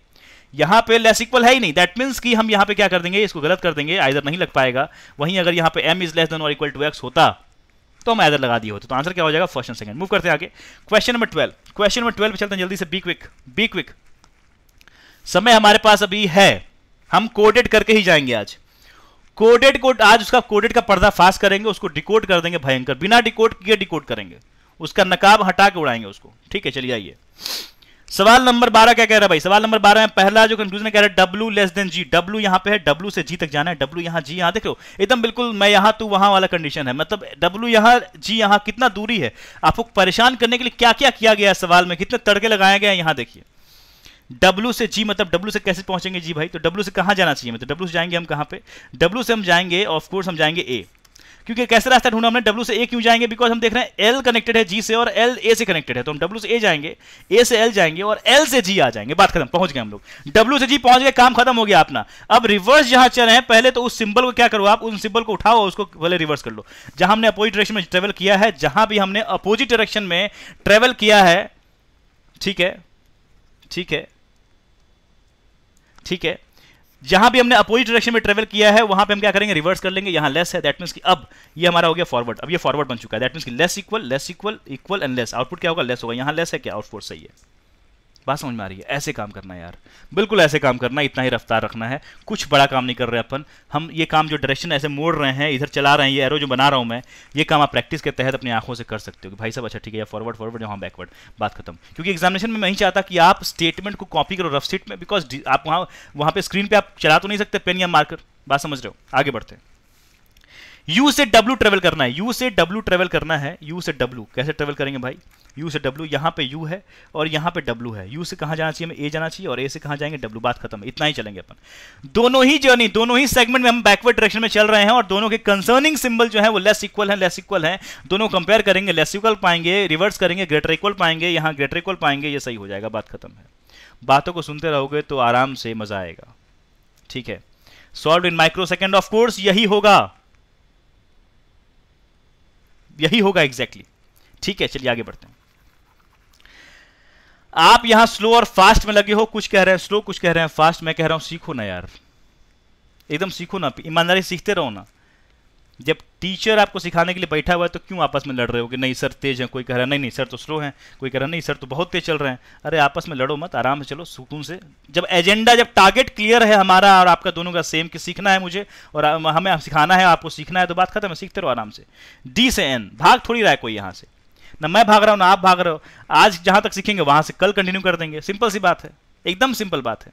यहाँ पे लेस इक्वल है ही नहीं दैट मीन्स कि हम यहाँ पे क्या कर देंगे इसको गलत कर देंगे आइजर नहीं लग पाएगा वहीं अगर यहाँ पे एम इज लेस देन और इक्वल टू एक्स होता तो हम एदर लगा दिए होते तो आंसर क्या हो जाएगा फर्स्ट एंड सेकंड मूव करते हैं आगे question number twelve question number twelve चलते हैं जल्दी से बी क्विक बी क्विक समय हमारे पास अभी है हम कोडेड करके ही जाएंगे आज कोडेड को आज उसका कोडेड का पर्दा फास्ट करेंगे उसको डिकोड कर देंगे भयंकर बिना डिकोड किए डिकोड करेंगे उसका नकाब हटा के उड़ाएंगे उसको ठीक है चलिए आइए सवाल नंबर बारह क्या कह रहा है भाई सवाल नंबर बारह में पहला जो कंक्लूजन कह रहा है W less than G W यहाँ पे है डब्ल्यू से जी तक जाना है डब्ल्यू यहाँ जी यहाँ देखो एकदम बिल्कुल मैं यहां तू वहां वाला कंडीशन है मतलब डब्ल्यू यहाँ जी यहाँ कितना दूरी है आपको परेशान करने के लिए क्या क्या किया गया है सवाल में कितने तड़के लगाए गए हैं यहाँ देखिए डब्ल्यू से जी मतलब डब्ल्यू से कैसे पहुंचेंगे जी भाई तो डब्ल्यू से कहां जाना चाहिए मतलब डब्ल्यू से जाएंगे हम कहां पे डब्ल्यू से हम जाएंगे ऑफकोर्स हम जाएंगे ए क्योंकि कैसे रास्ता ढूंढा हमने डब्ल्यू से ए क्यों जाएंगे बिकॉज हम देख रहे हैं एल कनेक्टेड है जी से और एल ए से कनेक्टेड है तो हम डब्ल्यू से ए जाएंगे ए से एल जाएंगे और एल से जी आ जाएंगे बात खत्म पहुंच गए हम लोग डब्ल्यू से जी पहुंच गए काम खत्म हो गया अपना अब रिवर्स जहां चल रहे हैं पहले तो उस सिंबल को क्या करो आप उस सिंबल को उठाओ उसको पहले रिवर्स कर लो जहां हमने अपोजिट डायरेक्शन में ट्रेवल किया है जहां भी हमने अपोजिट डायरेक्शन में ट्रेवल किया है ठीक है ठीक है ठीक है जहां भी हमने अपोजिट डायरेक्शन में ट्रेवल किया है वहां पे हम क्या करेंगे रिवर्स कर लेंगे यहां लेस है दैट मीन्स कि अब ये हमारा हो गया फॉरवर्ड अब ये फॉरवर्ड बन चुका है दैट मीन्स कि less equal less equal equal and less output क्या होगा लेस होगा यहां लेस है क्या आउटपुट सही है बात समझ में आ रही है ऐसे काम करना यार बिल्कुल ऐसे काम करना इतना ही रफ्तार रखना है कुछ बड़ा काम नहीं कर रहे अपन हम ये काम जो डायरेक्शन ऐसे मोड़ रहे हैं इधर चला रहे हैं ये एरो जो बना रहा हूँ मैं ये काम आप प्रैक्टिस के तहत अपनी आंखों से कर सकते हो कि भाई साहब अच्छा ठीक है फॉरवर्ड फॉरवर्ड हाँ बैकवर्ड बात खत्म क्योंकि एग्जामिनेशन में मैं ही चाहता कि आप स्टेटमेंट को कॉपी करो रफ सीट में बिकॉज आप वहाँ वहाँ पर स्क्रीन पर आप चला तो नहीं सकते पेन या मार्कर बात समझ रहे हो आगे बढ़ते हैं यू से डब्ल्यू ट्रेवल करना है यू से डब्ल्यू ट्रेवल करना है यू से डब्ल्यू कैसे ट्रेवल करेंगे भाई यू से डब्ल्यू यहां पे यू है और यहां पे डब्ल्यू है यू से कहां जाना चाहिए हमें ए जाना चाहिए और ए से कहां जाएंगे डब्ल्यू बात खत्म इतना ही चलेंगे अपन दोनों ही जर्नी दोनों ही सेगमेंट में हम बैकवर्ड डायरेक्शन में चल रहे हैं और दोनों के कंसर्निंग सिंबल जो है वो लेस इक्वल है लेस इक्वल है दोनों कंपेयर करेंगे लेस इक्वल पाएंगे रिवर्स करेंगे ग्रेटर इक्वल पाएंगे यहाँ ग्रेटर इक्वल पाएंगे ये सही हो जाएगा बात खत्म है बातों को सुनते रहोगे तो आराम से मजा आएगा ठीक है solve in micro second of course यही होगा यही होगा एग्जैक्टली exactly. ठीक है चलिए आगे बढ़ते हैं आप यहां स्लो और फास्ट में लगे हो कुछ कह रहे हैं स्लो कुछ कह रहे हैं फास्ट मैं कह रहा हूं सीखो ना यार एकदम सीखो ना ईमानदारी सीखते रहो ना जब टीचर आपको सिखाने के लिए बैठा हुआ है तो क्यों आपस में लड़ रहे हो कि नहीं सर तेज है कोई कह रहा है नहीं नहीं सर तो स्लो है कोई कह रहा है नहीं सर तो बहुत तेज चल रहे हैं अरे आपस में लड़ो मत आराम से चलो सुकून से जब एजेंडा जब टारगेट क्लियर है हमारा और आपका दोनों का सेम कि सीखना है मुझे और हमें सिखाना है आपको सीखना है तो बात खत्म है सीखते रहो आराम से डी से एन भाग थोड़ी रहा है कोई यहाँ से ना मैं भाग रहा हूँ ना आप भाग रहे हो आज जहाँ तक सीखेंगे वहाँ से कल कंटिन्यू कर देंगे सिंपल सी बात है एकदम सिंपल बात है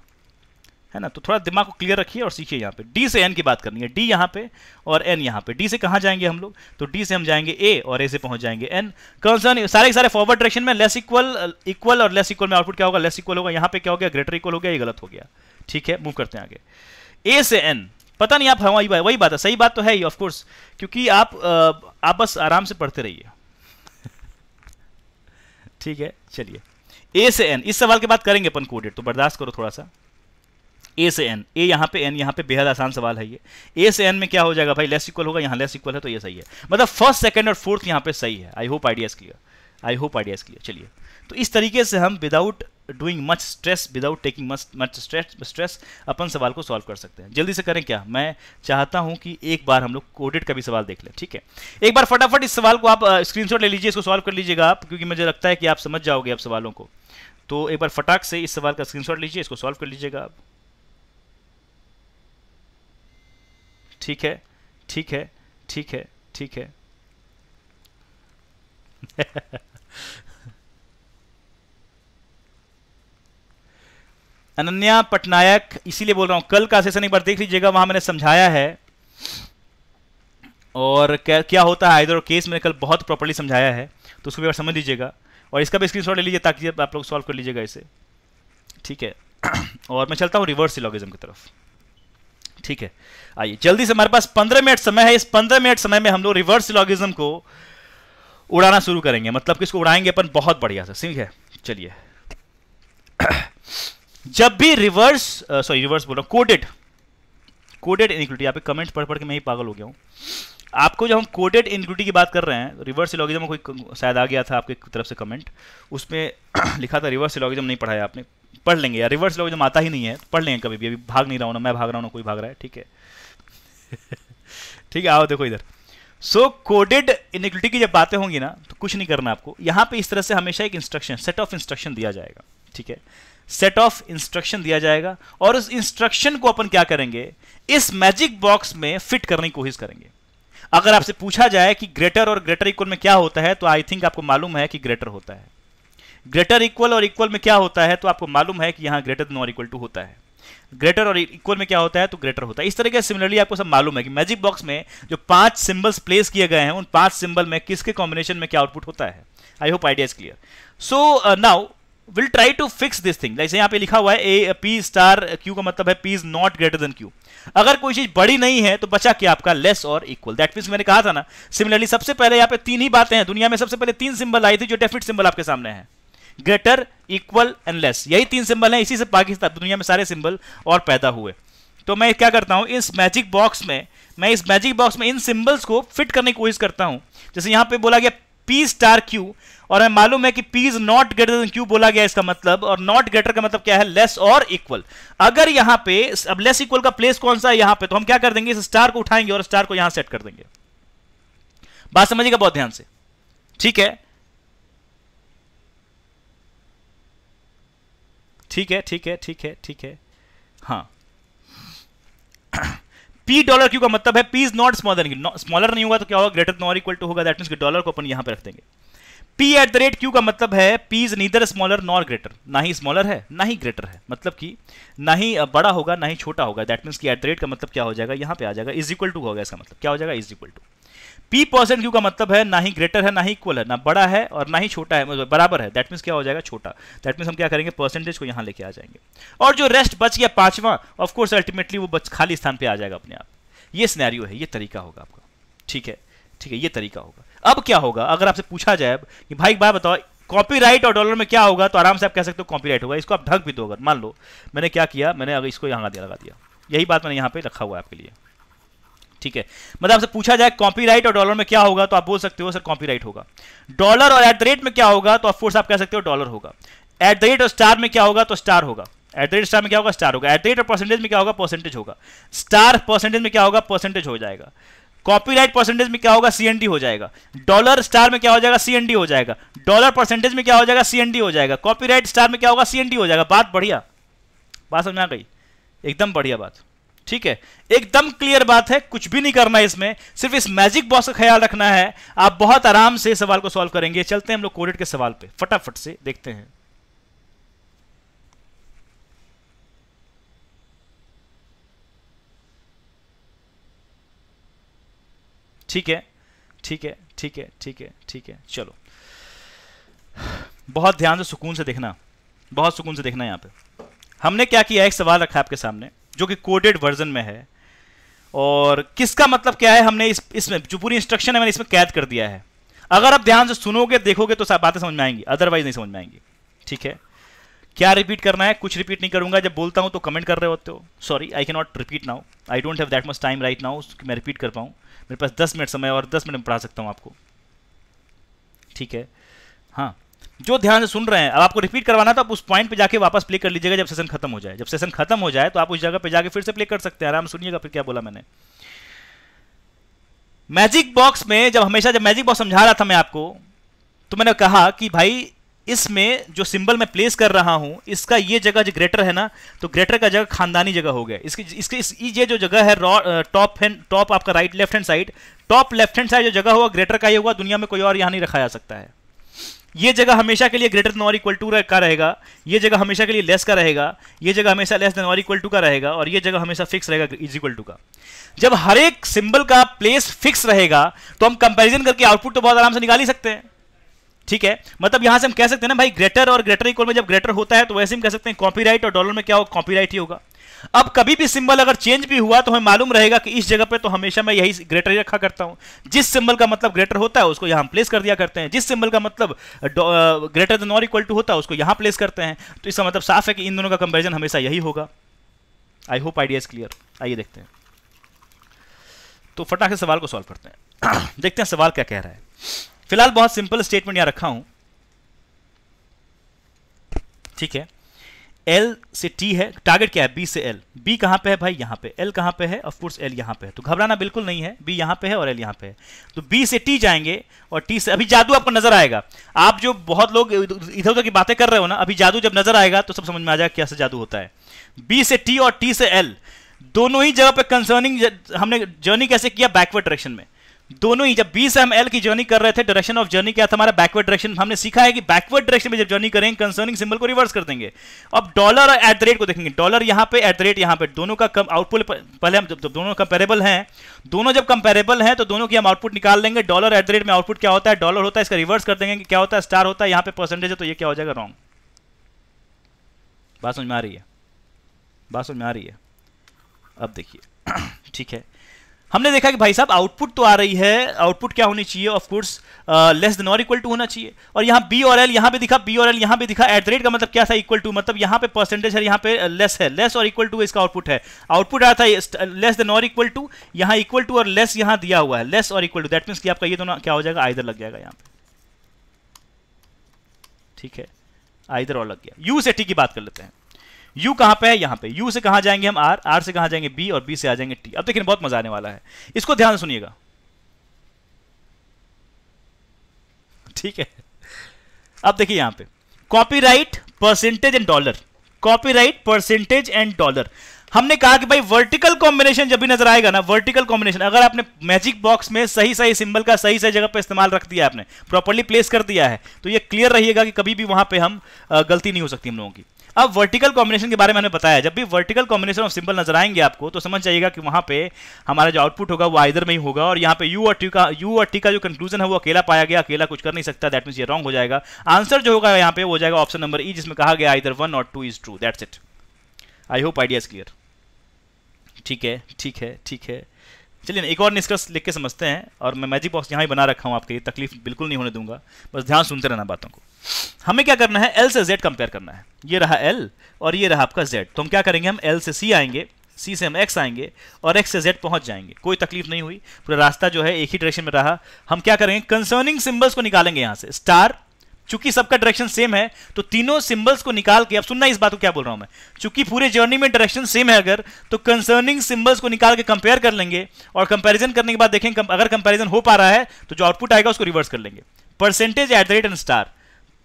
है ना तो थोड़ा दिमाग को क्लियर रखिए और सीखिए यहाँ पे डी से एन की बात करनी है डी यहाँ पे और एन यहाँ पे डी से कहाँ जाएंगे हम लोग तो डी से हम जाएंगे ए और ए से पहुंच जाएंगे एन कंसर्न सारे के सारे फॉरवर्ड डायरेक्शन में लेस इक्वल इक्वल और लेस इक्वल में आउटपुट क्या होगा लेस इक्वल होगा यहाँ पे क्या हो गया ग्रेटर इक्वल हो गया ये गलत हो गया ठीक है मूव करते हैं आगे ए से एन पता नहीं आप हवा हाँ, वही बात है सही बात तो है ही ऑफकोर्स क्योंकि आप आप बस आराम से पढ़ते रहिए ठीक है चलिए ए से एन इस सवाल के बाद करेंगे अपन कोडेड तो बर्दाश्त करो थोड़ा सा ए से एन ए यहाँ पे एन यहाँ पे बेहद आसान सवाल है ये ए से एन में क्या हो जाएगा भाई लेस इक्वल होगा यहाँ लेस इक्वल है तो ये सही है मतलब फर्स्ट सेकंड और फोर्थ यहाँ पे सही है I hope idea's clear I hope idea's clear चलिए तो इस तरीके से हम without doing much stress without taking much much stress stress अपन सवाल को सॉल्व कर सकते हैं जल्दी से करें क्या मैं चाहता हूं कि एक बार हम लोग कोडेड का भी सवाल देख लें ठीक है एक बार फटाफट इस सवाल को आप स्क्रीनशॉट ले लीजिए इसको सॉल्व कर लीजिएगा आप क्योंकि मुझे लगता है कि आप समझ जाओगे आप सवालों को तो एक बार फटाक से इस सवाल का स्क्रीनशॉट लीजिए इसको सॉल्व कर लीजिएगा आप ठीक है ठीक है ठीक है ठीक है अनन्या पटनायक इसीलिए बोल रहा हूं कल का सेशन एक बार देख लीजिएगा वहां मैंने समझाया है और क्या क्या होता है आइदर केस मैंने कल बहुत प्रॉपरली समझाया है तो उसको भी बार समझ लीजिएगा और इसका भी स्क्रीनशॉट ले लीजिए ताकि आप लोग सॉल्व कर लीजिएगा इसे ठीक है और मैं चलता हूँ रिवर्स सिलॉगिज्म की तरफ ठीक है आइए जल्दी से हमारे पास पंद्रह मिनट समय है इस पंद्रह मिनट समय में हम लोग रिवर्स सिलोगिज्म को उड़ाना शुरू करेंगे मतलब कि इसको उड़ाएंगे अपन बहुत बढ़िया से ठीक है चलिए जब भी रिवर्स सॉरी रिवर्स बोल रहा हूं कोडेड कोडेड इनक्विटी यहाँ पे कमेंट्स पढ़ पढ़ के मैं ही पागल हो गया हूं आपको जब हम कोडेड इनक्विटी की बात कर रहे हैं रिवर्स सिलोगिज्म कोई शायद आ गया था आपके तरफ से कमेंट उसमें लिखा था रिवर्स सिलोगिज्म नहीं पढ़ाया आपने पढ़ लेंगे यार रिवर्स लोग जब आता ही नहीं है तो पढ़ लेंगे कभी भी अभी भाग नहीं रहा हूँ ना मैं भाग रहा हूँ ना कोई भाग रहा है ठीक है ठीक है आओ देखो इधर सो कोडेड इनिक्विटी की जब बातें होंगी ना तो कुछ नहीं करना आपको यहाँ पे इस तरह से हमेशा एक इंस्ट्रक्शन सेट ऑफ इंस्ट्रक्शन दिया जाएगा ठीक है सेट ऑफ इंस्ट्रक्शन दिया जाएगा और उस इंस्ट्रक्शन को अपन क्या करेंगे इस मैजिक बॉक्स में फिट करने की कोशिश करेंगे अगर आपसे पूछा जाए कि ग्रेटर और ग्रेटर इक्वल में क्या होता है तो आई थिंक आपको मालूम है कि ग्रेटर होता है ग्रेटर इक्वल और इक्वल में क्या होता है तो आपको मालूम है कि यहाँ ग्रेटर दिन और इक्वल टू होता है ग्रेटर और इक्वल में क्या होता है तो ग्रेटर होता है इस तरह के सिमिलरली आपको सब मालूम है कि मैजिक बॉक्स में जो पांच सिंबल्स प्लेस किए गए हैं उन पांच सिंबल में किसके कॉम्बिनेशन में क्या आउटपुट होता है I hope idea is clear so now will try to fix this thing जैसे यहां पे लिखा हुआ है ए पी स्टार क्यू का मतलब है P is not greater than Q अगर कोई चीज बड़ी नहीं है तो बचा क्या आपका लेस और इक्वल दैट मीन मैंने कहा था ना सिमिलरली सबसे पहले यहां पे तीन ही बातें हैं दुनिया में सबसे पहले तीन सिंबल आई थी जो डेफिट सिंबल आपके सामने है ग्रेटर इक्वल एंड लेस यही तीन सिंबल हैं इसी से पाकिस्तान दुनिया में सारे सिंबल और पैदा हुए तो मैं क्या करता हूँ इस मैजिक बॉक्स में मैं इस मैजिक बॉक्स में इन सिंबल्स को फिट करने की कोशिश करता हूँ जैसे यहाँ पे बोला गया पी स्टार क्यू और हमें मालूम है कि P is not greater than Q बोला गया इसका मतलब और नॉट ग्रेटर का मतलब क्या है लेस और इक्वल अगर यहां पे अब लेस इक्वल का प्लेस कौन सा है यहां पे तो हम क्या कर देंगे इस स्टार को उठाएंगे और स्टार को यहां सेट कर देंगे बात समझिएगा बहुत ध्यान से ठीक है ठीक है ठीक है ठीक है ठीक है हाँ पी डॉलर क्यू का मतलब है P is not smaller smaller नहीं होगा तो क्या होगा ग्रेटर नॉर इक्वल टू होगा दैट मीन डॉलर को अपन यहां पर रख देंगे P at the rate Q का मतलब है P is neither smaller nor greater ना ही स्मॉलर है ना ही ग्रेटर है मतलब कि ना ही बड़ा होगा ना ही छोटा होगा दैट मीन्स की एट द रेट का मतलब क्या हो जाएगा यहां पे आ जाएगा इज इक्वल टू होगा इसका मतलब क्या हो जाएगा is equal to P percent Q का मतलब है ना ही ग्रेटर है ना ही इक्वल है ना बड़ा है और ना ही छोटा है मतलब बराबर है दैट मीन्स क्या हो जाएगा छोटा दैट मीन्स हम क्या करेंगे परसेंटेज को यहाँ लेके आ जाएंगे और जो रेस्ट बच गया पांचवा ऑफकोर्स अल्टीमेटली वो बच खाली स्थान पर आ जाएगा अपने आप ये स्नैरियो है ये तरीका होगा आपका ठीक है ठीक है ये तरीका होगा अब क्या होगा अगर आपसे पूछा जाए कि भाई एक बात बताओ कॉपीराइट और डॉलर में क्या होगा तो आराम से आप कह सकते हो कॉपीराइट होगा इसको आप ढक भी दो अगर मान लो मैंने क्या किया मैंने अगर इसको यहाँ लगा दिया यही बात मैंने यहाँ पे रखा हुआ है आपके लिए ठीक है मतलब आपसे पूछा जाए कॉपीराइट और डॉलर में क्या होगा तो आप बोल सकते हो सर कॉपीराइट होगा डॉलर और एट द रेट में क्या होगा तो ऑफकोर्स आप कह सकते हो डॉलर होगा एट द रेट और स्टार में क्या होगा तो स्टार होगा एट द रेट स्टार में क्या होगा स्टार होगा एट द रेट और परसेंटेज में क्या होगा परसेंटेज होगा स्टार परसेंटेज में क्या होगा परसेंटेज हो जाएगा कॉपीराइट परसेंटेज में क्या होगा सीएनडी हो जाएगा डॉलर स्टार में क्या हो जाएगा सीएनडी हो जाएगा डॉलर परसेंटेज में क्या हो जाएगा सीएनडी हो जाएगा कॉपीराइट स्टार में क्या होगा सीएनडी हो जाएगा बात बढ़िया बात समझ आ गई एकदम बढ़िया बात ठीक है एकदम क्लियर बात है कुछ भी नहीं करना इसमें सिर्फ इस मैजिक बॉक्स का ख्याल रखना है आप बहुत आराम से सवाल को सॉल्व करेंगे चलते हैं हम लोग कोरिड के सवाल पे फटाफट से देखते हैं ठीक है ठीक है ठीक है ठीक है ठीक है चलो बहुत ध्यान से सुकून से देखना बहुत सुकून से देखना यहाँ पे हमने क्या किया एक सवाल रखा आपके सामने जो कि कोडेड वर्जन में है और किसका मतलब क्या है हमने इस इसमें जो पूरी इंस्ट्रक्शन है मैंने इसमें कैद कर दिया है अगर आप ध्यान से सुनोगे देखोगे तो सब बातें समझ में आएंगी अदरवाइज नहीं समझ में आएंगी ठीक है क्या रिपीट करना है कुछ रिपीट नहीं करूंगा जब बोलता हूं तो कमेंट कर रहे होते हो sorry I can not repeat now I don't have that much time right now कि मैं रिपीट कर पाऊँ मेरे पास दस मिनट समय और दस मिनट में पढ़ा सकता हूँ आपको ठीक है हाँ जो ध्यान से सुन रहे हैं अब आपको रिपीट करवाना था तो आप उस पॉइंट पे जाके वापस प्ले कर लीजिएगा जब सेशन खत्म हो जाए जब सेशन खत्म हो जाए तो आप उस जगह पे जाके फिर से प्ले कर सकते हैं आराम सुनिएगा फिर क्या बोला मैंने मैजिक बॉक्स में जब हमेशा जब मैजिक बॉक्स समझा रहा था मैं आपको तो मैंने कहा कि भाई इसमें जो सिंबल मैं प्लेस कर रहा हूं इसका ये जगह जो ग्रेटर है ना तो ग्रेटर का जगह खानदानी जगह हो गया इसकी इसकी इस, ये जो जगह है टॉप हैंड टॉप आपका right left hand side top left hand side जो जगह होगा ग्रेटर का ही होगा दुनिया में कोई और यहां नहीं रखा जा सकता है ये जगह हमेशा के लिए ग्रेटर देन और इक्वल टू का रहेगा ये जगह हमेशा के लिए लेस का रहेगा ये जगह हमेशा लेस देन और इक्वल टू का रहेगा और ये जगह हमेशा फिक्स रहेगा इज इक्वल टू का जब हर एक सिंबल का प्लेस फिक्स रहेगा तो हम कंपेरिजन करके आउटपुट तो बहुत आराम से निकाल ही सकते हैं ठीक है मतलब यहां से हम कह सकते हैं ना भाई ग्रेटर और ग्रेटर इक्वल में जब ग्रेटर होता है तो वैसे हम कह सकते हैं कॉपीराइट और डॉलर में क्या हो कॉपीराइट ही होगा अब कभी भी सिंबल अगर चेंज भी हुआ तो हमें मालूम रहेगा कि इस जगह पे तो हमेशा मैं यही ग्रेटर ही रखा करता हूं जिस सिंबल का मतलब ग्रेटर होता है उसको यहां प्लेस कर दिया करते हैं जिस सिंबल का मतलब ग्रेटर देन इक्वल टू होता है उसको यहां प्लेस करते हैं तो इसका मतलब साफ है कि इन दोनों का कंपेरिजन हमेशा यही होगा I hope idea is clear आइए देखते हैं तो फटाक से सवाल को सॉल्व करते हैं देखते हैं सवाल क्या कह रहा है फिलहाल बहुत सिंपल स्टेटमेंट यहां रखा हूं ठीक है एल से टी है टारगेट क्या है बी से एल बी कहाँ पे है भाई यहाँ पे एल कहाँ पे है ऑफकोर्स एल यहाँ पे है तो घबराना बिल्कुल नहीं है बी यहाँ पे है और एल यहाँ पे है तो बी से टी जाएंगे और टी से अभी जादू आपको नजर आएगा आप जो बहुत लोग इधर उधर की बातें कर रहे हो ना अभी जादू जब नजर आएगा तो सब समझ में आ जाएगा कैसे जादू होता है बी से टी और टी से एल दोनों ही जगह पर कंसर्निंग हमने जर्नी कैसे किया बैकवर्ड डायरेक्शन में दोनों ही जब 20 एम एल की जर्नी कर रहे थे डायरेक्शन ऑफ जर्नी क्या था हमारा बैकवर्ड डायरेक्शन हमने सीखा है कि बैकवर्ड डायरेक्शन में जब जर्नी करेंगे कंसर्निंग सिंबल को रिवर्स कर देंगे अब डॉलर और एट द रेट को देखेंगे डॉलर यहां पे एट द रेट यहां पे दोनों का कम आउटपुट पहले हम जब दोनों कंपेरेबल हैं दोनों जब कंपेरेबल हैं तो दोनों की हम आउटपुट निकाल लेंगे डॉलर एट द रेट में आउटपुट क्या होता है डॉलर होता है इसका रिवर्स कर देंगे क्या होता है स्टार होता है यहाँ पे परसेंटेज है तो यह क्या हो जाएगा रॉन्ग बात समझ में आ रही है बात समझ में आ रही है अब देखिए ठीक है हमने देखा कि भाई साहब आउटपुट तो आ रही है आउटपुट क्या होनी चाहिए ऑफकोर्स लेस देन और इक्वल टू होना चाहिए और यहाँ बी और एल यहाँ पे दिखा बी और एल यहाँ पे दिखा एट द रेट का मतलब क्या था इक्वल टू मतलब यहाँ पे परसेंटेज है यहाँ पे लेस uh, है लेस और इक्वल टू इसका आउटपुट है आउटपुट आया था लेस देन uh, और इक्वल टू यहाँ इक्वल टू और लेस यहाँ दिया हुआ है लेस और इक्वल टू दैट मीन्स कि आपका ये दोनों क्या हो जाएगा आइधर लग जाएगा यहाँ पे ठीक है आइधर और लग गया से टी की बात कर लेते हैं यू कहां पे है यहां पे यू से कहां जाएंगे हम आर आर से कहां जाएंगे बी और बी से आ जाएंगे टी अब देखिए बहुत मजा आने वाला है इसको ध्यान से सुनिएगा ठीक है अब देखिए यहां पे copyright percentage and dollar copyright percentage and dollar हमने कहा कि भाई वर्टिकल कॉम्बिनेशन जब भी नजर आएगा ना वर्टिकल कॉम्बिनेशन अगर आपने मैजिक बॉक्स में सही सही सिंबल का सही सही जगह पर इस्तेमाल रख दिया आपने प्रॉपरली प्लेस कर दिया है तो ये क्लियर रहिएगा कि कभी भी वहां पे हम गलती नहीं हो सकती हम लोगों की अब वर्टिकल कॉम्बिनेशन के बारे में बताया जब भी वर्टिकल कॉम्बिनेशन ऑफ सिंबल नजर आएंगे आपको तो समझ जाइएगा कि वहां पे हमारा जो आउटपुट होगा वो आइधर में ही होगा और यहाँ पे यू और टी का यू और टी का जो कंक्लूजन है वो अकेला पाया गया अकेला कुछ कर नहीं सकता दैट मीन ये रॉन्ग हो जाएगा आंसर जो होगा यहाँ पे हो जाएगा ऑप्शन नंबर ई जिसमें कहा गया आइधर वन और two is true that's it I hope idea's clear ठीक है ठीक है ठीक है चलिए एक और निष्कर्ष लिख के समझते हैं और मैं मैजिक बॉक्स यहाँ ही बना रखा हूँ आपके लिए तकलीफ बिल्कुल नहीं होने दूंगा बस ध्यान सुनते रहना बातों को हमें क्या करना है एल से जेड कंपेयर करना है ये रहा एल और ये रहा आपका जेड तो हम क्या करेंगे हम एल से सी आएंगे सी से हम एक्स आएंगे और एक्स से जेड पहुंच जाएंगे कोई तकलीफ नहीं हुई पूरा रास्ता जो है एक ही डायरेक्शन में रहा हम क्या करेंगे कंसर्निंग सिंबल्स को निकालेंगे यहाँ से स्टार चूंकि सबका डायरेक्शन सेम है तो तीनों सिंबल्स को निकाल के अब सुनना इस बात को क्या बोल रहा हूं मैं चूंकि पूरे जर्नी में डायरेक्शन सेम है अगर तो कंसर्निंग सिंबल्स को निकाल के कंपेयर कर लेंगे और कंपेरिजन करने के बाद देखेंगे अगर कंपेरिजन हो पा रहा है तो जो आउटपुट आएगा उसको रिवर्स कर लेंगे percentage at the rate and star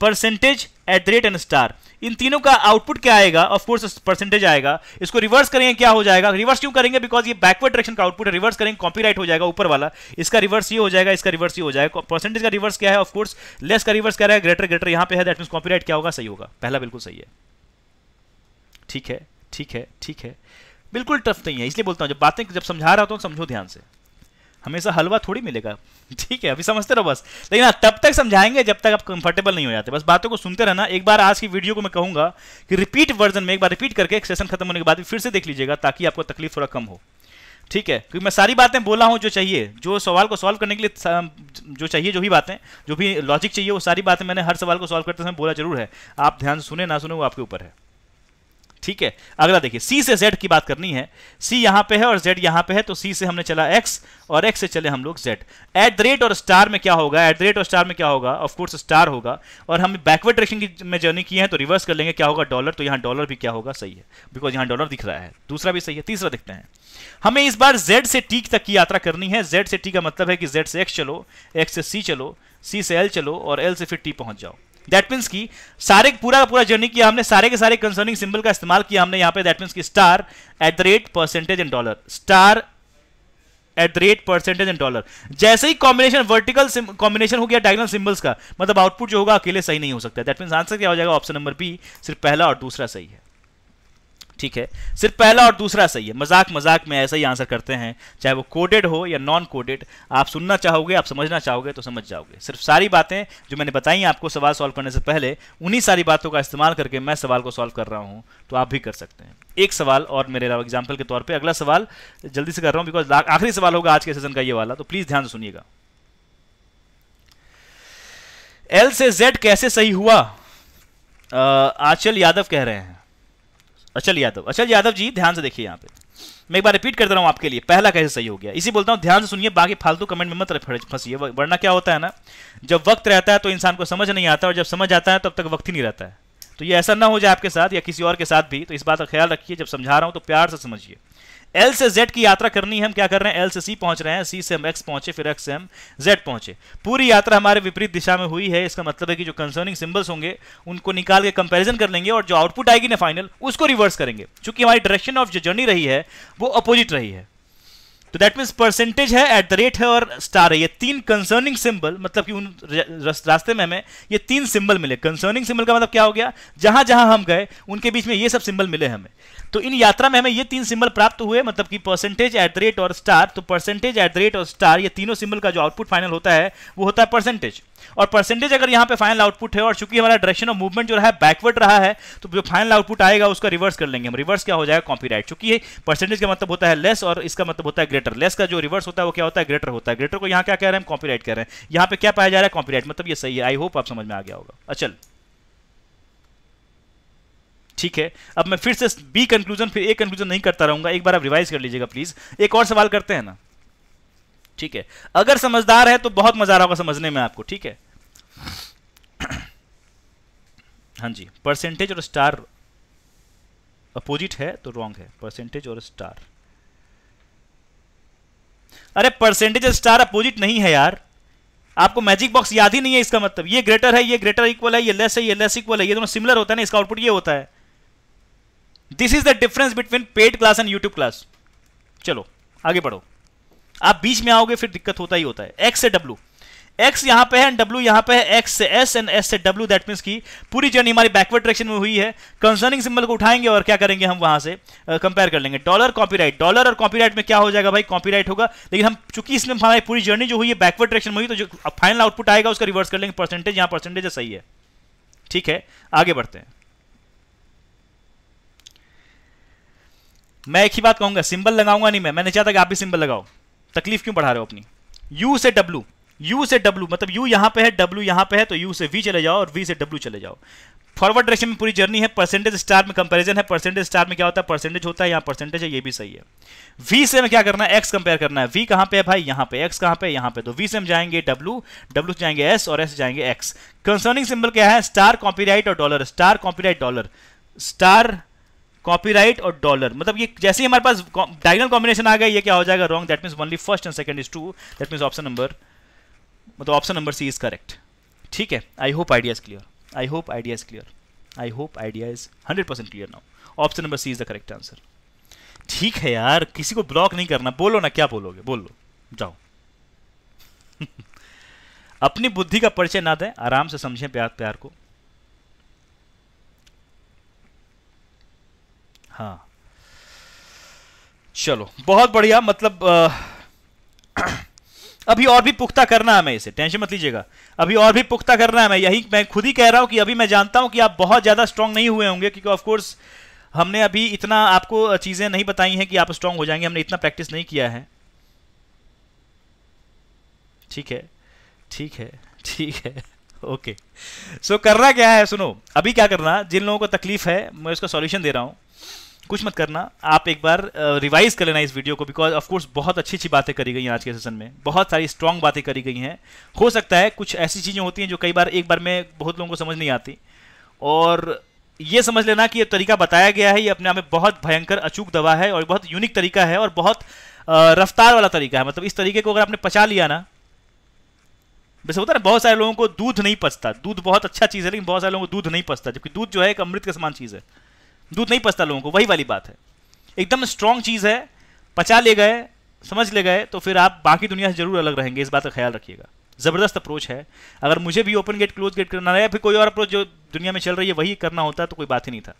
percentage at the rate and star इन तीनों का आउटपुट क्या आएगा ऑफकोर्स परसेंटेज आएगा इसको रिवर्स करेंगे क्या हो जाएगा रिवर्स क्यों करेंगे बिकॉज ये बैकवर्ड डायरेक्शन का आउटपुट है रिवर्स करेंगे कॉपीराइट हो जाएगा ऊपर वाला इसका रिवर्स ये हो जाएगा इसका रिवर्स ये हो जाएगा परसेंटेज का रिवर्स क्या है ऑफकोर्स लेस का रिवर्स क्या है ग्रेटर ग्रेटर यहां पर है दैट मीन कॉपीराइट क्या होगा सही होगा पहला बिल्कुल सही है ठीक है ठीक है ठीक है बिल्कुल टफ नहीं है इसलिए बोलता हूं जब बातें जब समझा रहा हूं समझो ध्यान से हमेशा हलवा थोड़ी मिलेगा ठीक है अभी समझते रहो बस लेकिन हाँ तब तक समझाएंगे जब तक आप कंफर्टेबल नहीं हो जाते बस बातों को सुनते रहना एक बार आज की वीडियो को मैं कहूँगा कि रिपीट वर्जन में एक बार रिपीट करके एक सेशन खत्म होने के बाद फिर से देख लीजिएगा ताकि आपको तकलीफ थोड़ा कम हो ठीक है क्योंकि मैं सारी बातें बोला हूँ जो चाहिए जो सवाल को सॉल्व करने के लिए जो चाहिए जो भी बातें जो भी लॉजिक चाहिए वो सारी बातें मैंने हर सवाल को सॉल्व करते समय बोला जरूर है आप ध्यान सुने ना सुने वो आपके ऊपर है ठीक है अगला देखिए सी से जेड की बात करनी है सी यहां पे है और जेड यहां पे है तो सी से हमने चला एक्स और एक्स से चले हम लोग जेड एट द रेट और स्टार में क्या होगा एट द रेट और स्टार में क्या होगा ऑफकोर्स स्टार होगा और हम बैकवर्ड डायरेक्शन की में जर्नी की है तो रिवर्स कर लेंगे क्या होगा डॉलर तो यहां डॉलर भी क्या होगा सही है बिकॉज यहां डॉलर दिख रहा है दूसरा भी सही है तीसरा देखते हैं हमें इस बार जेड से टी तक की यात्रा करनी है जेड से टी का मतलब है कि जेड से एक्स चलो एक्स से सी चलो सी से एल चलो और एल से फिर टी पहुंच जाओ दैट मीन्स की सारे पूरा पूरा जर्नी किया हमने सारे के सारे कंसर्निंग सिंबल का इस्तेमाल किया हमने यहां पे दैट मीन्स की star at the rate percentage in dollar star at the rate percentage in dollar जैसे ही कॉम्बिनेशन वर्टिकल कॉम्बिनेशन हो गया डायगनल सिंबल्स का मतलब आउटपुट जो होगा अकेले सही नहीं हो सकता दैट मीन्स आंसर क्या हो जाएगा ऑप्शन नंबर बी सिर्फ पहला और दूसरा सही है ठीक है सिर्फ पहला और दूसरा सही है मजाक मजाक में ऐसा ही आंसर करते हैं चाहे वो कोडेड हो या नॉन कोडेड आप सुनना चाहोगे आप समझना चाहोगे तो समझ जाओगे सिर्फ सारी बातें जो मैंने बताई आपको सवाल सॉल्व करने से पहले उन्हीं सारी बातों का इस्तेमाल करके मैं सवाल को सॉल्व कर रहा हूँ तो आप भी कर सकते हैं एक सवाल और मेरे अलावा एग्जाम्पल के तौर पर अगला सवाल जल्दी से कर रहा हूँ बिकॉज आखिरी सवाल होगा आज के सेशन का ये वाला तो प्लीज़ ध्यान से सुनिएगा एल से जेड कैसे सही हुआ आचल यादव कह रहे हैं अचल यादव अचल यादव जी ध्यान से देखिए यहाँ पे मैं एक बार रिपीट करता हूँ आपके लिए पहला कैसे सही हो गया इसी बोलता हूँ ध्यान से सुनिए बाकी फालतू कमेंट में मत फंसिए वरना क्या होता है ना जब वक्त रहता है तो इंसान को समझ नहीं आता और जब समझ आता है तब तक वक्त ही नहीं रहता है तो ये ऐसा ना हो जाए आपके साथ या किसी और के साथ भी तो इस बात का ख्याल रखिए जब समझा रहा हूँ तो प्यार से समझिए एल से जेड की यात्रा करनी है हम क्या कर रहे हैं एल से सी पहुंच रहे हैं सी से हम एक्स पहुंचे फिर एक्स से हम जेड पहुंचे पूरी यात्रा हमारे विपरीत दिशा में हुई है इसका मतलब है कि जो कंसर्निंग सिंबल्स होंगे उनको निकाल के कंपेरिजन कर लेंगे और जो आउटपुट आएगी ना फाइनल उसको रिवर्स करेंगे चूंकि हमारी डायरेक्शन ऑफ जो जर्नी रही है वो अपोजिट रही है तो दैट मीन्स परसेंटेज है एट द रेट है और स्टार है ये तीन कंसर्निंग सिंबल मतलब कि उन रास्ते में हमें ये तीन सिंबल मिले कंसर्निंग सिंबल का मतलब क्या हो गया जहां जहां हम गए उनके बीच में ये सब सिंबल मिले हमें तो इन यात्रा में हमें ये तीन सिंबल प्राप्त हुए मतलब कि परसेंटेज एट द रेट और स्टार तो परसेंटेज एट द रेट और स्टार ये तीनों सिंबल का जो आउटपुट फाइनल होता है वो होता है परसेंटेज और परसेंटेज अगर यहाँ पे फाइनल आउटपुट है और चूंकि हमारा डायरेक्शन ऑफ मूवमेंट जो रहा है बैकवर्ड रहा है तो जो फाइनल आउटपुट आएगा उसका रिवर्स कर लेंगे हम रिवर्स क्या हो जाएगा कॉपीराइट चूंकि परसेंटेज का मतलब होता है लेस और इसका मतलब होता है ग्रेटर लेस का जो रिवर्स होता है वो क्या होता है ग्रेटर होता है ग्रेटर को यहाँ क्या कह रहे हैं कॉपी कॉपीराइट कह रहे हैं यहाँ पे क्या पाया जा रहा है कॉपीराइट मतलब ये सही है आई होप आप समझ में आ गया होगा अच्छा ठीक है अब मैं फिर से बी कंक्लूजन फिर ए कंक्लूजन नहीं करता रहूंगा एक बार आप रिवाइज कर लीजिएगा प्लीज एक और सवाल करते हैं ना ठीक है अगर समझदार है तो बहुत मजा आ रहा होगा समझने में आपको ठीक है हाँ जी परसेंटेज और स्टार अपोजिट है तो रॉन्ग है परसेंटेज और स्टार अरे परसेंटेज स्टार अपोजिट नहीं है यार आपको मैजिक बॉक्स याद ही नहीं है इसका मतलब ये ग्रेटर है ये ग्रेटर इक्वल है ये लेस है ये लेस इक्वल है ये दोनों सिमिलर होता है ना इसका आउटपुट ये होता है this is the difference between paid class and YouTube class चलो आगे बढ़ो आप बीच में आओगे फिर दिक्कत होता ही होता है एक्स से डब्ल्यू एक्स यहां पे है एंड डब्ल्यू यहां पे है एक्स से एस एंड एस से डब्ल्यू दैट मीन्स की पूरी जर्नी हमारी बैकवर्ड डायरेक्शन में हुई है कंसर्निंग सिंबल को उठाएंगे और क्या करेंगे हम वहां से कंपेयर uh, कर लेंगे डॉलर कॉपीराइट डॉलर और कॉपीराइट में क्या हो जाएगा भाई कॉपीराइट होगा लेकिन हम चूंकि इसमें हमारी पूरी जर्नी जो हुई है बैकवर्ड डायरेक्शन में हुई तो जो फाइनल आउटपुट आएगा उसका रिवर्स कर लेंगे परसेंटेज यहाँ परसेंटेज सही है ठीक है आगे बढ़ते हैं मैं एक ही बात कहूंगा सिंबल लगाऊंगा नहीं मैं मैंने चाहता कि आप भी सिंबल लगाओ तकलीफ क्यों बढ़ा रहे हो अपनी यू से W यू से W मतलब यू यहां पे है W यहां पे है तो यू से वी चले जाओ और V से W चले जाओ फॉरवर्ड डायरेक्शन में पूरी जर्नी है परसेंटेज स्टार में कंपैरिजन है परसेंटेज स्टार में क्या होता है परसेंटेज होता है यहाँ परसेंटेज है ये भी सही है वी से हमें क्या करना है एक्स कंपेयर करना है वी कहां पे है भाई यहां पे एक्स कहां पे यहां पे तो वी से हम जाएंगे डब्लू डब्लू से जाएंगे एस और एस जाएंगे एक्स कंसर्निंग सिंबल क्या है स्टार कॉपीराइट और dollar star copyright dollar star copyright और डॉलर मतलब ये जैसे ही हमारे पास डायगनल कॉम्बिनेशन आ गया ये क्या हो जाएगा wrong that mean only first and second is two that means option number मतलब option number C is correct ठीक है I hope idea is clear I hope idea is clear I hope idea is hundred percent clear now option number C is the correct answer ठीक है यार किसी को block नहीं करना बोलो ना क्या बोलोगे बोल लो जाओ अपनी बुद्धि का परिचय ना दें आराम से समझें प्यार प्यार को हाँ चलो बहुत बढ़िया मतलब आ, अभी और भी पुख्ता करना है हमें इसे टेंशन मत लीजिएगा अभी और भी पुख्ता करना है मैं यही मैं खुद ही कह रहा हूं कि अभी मैं जानता हूं कि आप बहुत ज़्यादा स्ट्रांग नहीं हुए होंगे क्योंकि ऑफकोर्स हमने अभी इतना आपको चीज़ें नहीं बताई हैं कि आप स्ट्रांग हो जाएंगे हमने इतना प्रैक्टिस नहीं किया है ठीक है ठीक है ठीक है ओके सो so, करना क्या है सुनो अभी क्या करना जिन लोगों को तकलीफ है मैं उसका सॉल्यूशन दे रहा हूं कुछ मत करना आप एक बार रिवाइज कर लेना इस वीडियो को बिकॉज ऑफकोर्स बहुत अच्छी अच्छी बातें करी गई हैं आज के सेशन में बहुत सारी स्ट्रांग बातें करी गई हैं हो सकता है कुछ ऐसी चीज़ें होती हैं जो कई बार एक बार में बहुत लोगों को समझ नहीं आती और ये समझ लेना कि ये तरीका बताया गया है ये अपने आप में बहुत भयंकर अचूक दवा है और बहुत यूनिक तरीका है और बहुत रफ्तार वाला तरीका है मतलब इस तरीके को अगर आपने पचा लिया ना वैसे होता है ना बहुत सारे लोगों को दूध नहीं पचता दूध बहुत अच्छा चीज़ है लेकिन बहुत सारे लोगों को दूध नहीं पचता जबकि दूध जो है एक अमृत के समान चीज़ है दूध नहीं पचता लोगों को वही वाली बात है एकदम स्ट्रांग चीज़ है पचा ले गए समझ ले गए तो फिर आप बाकी दुनिया से जरूर अलग रहेंगे इस बात का ख्याल रखिएगा ज़बरदस्त अप्रोच है अगर मुझे भी ओपन गेट क्लोज गेट करना है फिर कोई और अप्रोच जो दुनिया में चल रही है वही करना होता तो कोई बात ही नहीं था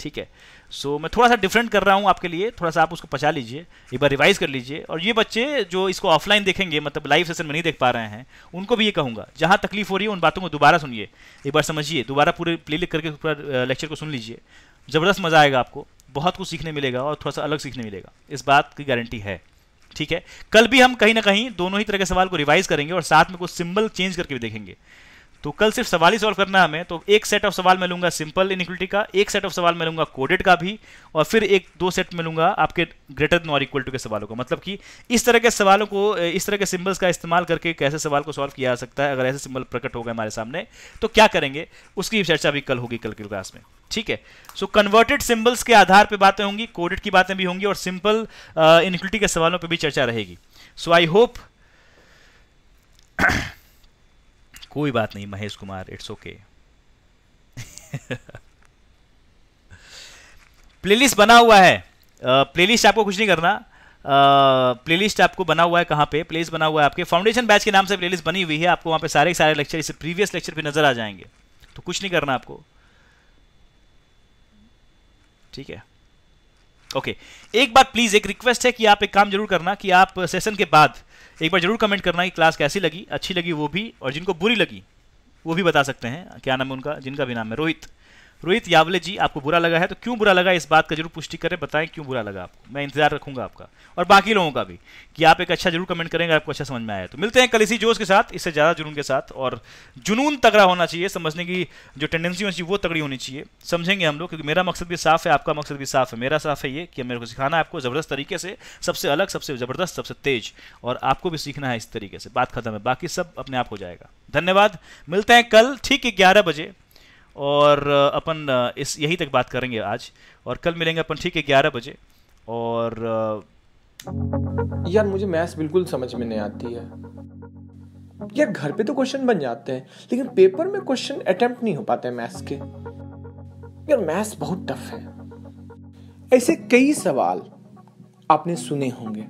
ठीक है सो so, मैं थोड़ा सा डिफरेंट कर रहा हूँ आपके लिए थोड़ा सा आप उसको पचा लीजिए एक बार रिवाइज कर लीजिए और ये बच्चे जो इसको ऑफलाइन देखेंगे मतलब लाइव सेशन में नहीं देख पा रहे हैं उनको भी ये कहूँगा जहाँ तकलीफ हो रही है उन बातों को दोबारा सुनिए एक बार समझिए दोबारा पूरे प्ले लिख करके पूरा लेक्चर को सुन लीजिए ज़बरदस्त मज़ा आएगा आपको बहुत कुछ सीखने मिलेगा और थोड़ा सा अलग सीखने मिलेगा इस बात की गारंटी है ठीक है कल भी हम कहीं ना कहीं दोनों ही तरह के सवाल को रिवाइज करेंगे और साथ में कुछ सिंबल चेंज करके भी देखेंगे तो कल सिर्फ सवाल ही सॉल्व करना है हमें तो एक सेट ऑफ सवाल मैं लूंगा सिंपल इनिक्वलिटी का एक सेट ऑफ सवाल मैं लूंगा कोडेड का भी और फिर एक दो सेट में लूंगा आपके ग्रेटर नॉर इक्वल टू के सवालों का मतलब कि इस तरह के सवालों को इस तरह के सिंबल्स का इस्तेमाल करके कैसे सवाल को सॉल्व किया जा सकता है अगर ऐसे सिंबल प्रकट हो गए हमारे सामने तो क्या करेंगे उसकी चर्चा भी कल होगी कल की क्लास में ठीक है सो कन्वर्टेड सिंबल्स के आधार पर बातें होंगी कोडेड की बातें भी होंगी और सिंपल इनक्विटी के सवालों पर भी चर्चा रहेगी सो आई होप कोई बात नहीं Mahesh Kumar it's okay playlist बना हुआ है प्लेलिस्ट आपको कुछ नहीं करना प्लेलिस्ट uh, आपको बना हुआ है कहाँ पे प्लेलिस्ट बना हुआ है आपके फाउंडेशन बैच के नाम से प्लेलिस्ट बनी हुई है आपको वहाँ पे सारे सारे लेक्चर इससे प्रीवियस लेक्चर पे नजर आ जाएंगे तो कुछ नहीं करना आपको ठीक है ओके okay. एक बात प्लीज एक रिक्वेस्ट है कि आप एक काम जरूर करना कि आप सेशन के बाद एक बार जरूर कमेंट करना कि क्लास कैसी लगी अच्छी लगी वो भी और जिनको बुरी लगी वो भी बता सकते हैं क्या नाम है उनका जिनका भी नाम है रोहित रोहित यावले जी आपको बुरा लगा है तो क्यों बुरा लगा इस बात का जरूर पुष्टि करें बताएं क्यों बुरा लगा आपको मैं इंतजार रखूंगा आपका और बाकी लोगों का भी कि आप एक अच्छा जरूर कमेंट करेंगे आपको अच्छा समझ में आया तो मिलते हैं कल इसी जोश के साथ इससे ज़्यादा जुनून के साथ और जुनून तगड़ा होना चाहिए समझने की जो टेंडेंसी होनी चाहिए वो तगड़ी होनी चाहिए समझेंगे हम लोग क्योंकि मेरा मकसद भी साफ है आपका मकसद भी साफ है मेरा साफ है ये कि मेरे को सिखाना है आपको ज़बरदस्त तरीके से सबसे अलग सबसे ज़बरदस्त सबसे तेज और आपको भी सीखना है इस तरीके से बात खत्म है बाकी सब अपने आप हो जाएगा धन्यवाद मिलते हैं कल ठीक ग्यारह बजे और अपन इस यही तक बात करेंगे आज और कल मिलेंगे अपन ठीक है ग्यारह बजे और यार मुझे मैथ्स बिल्कुल समझ में नहीं आती है यार घर पे तो क्वेश्चन बन जाते हैं लेकिन पेपर में क्वेश्चन अटेम्प्ट नहीं हो पाते मैथ्स के यार मैथ्स बहुत टफ है ऐसे कई सवाल आपने सुने होंगे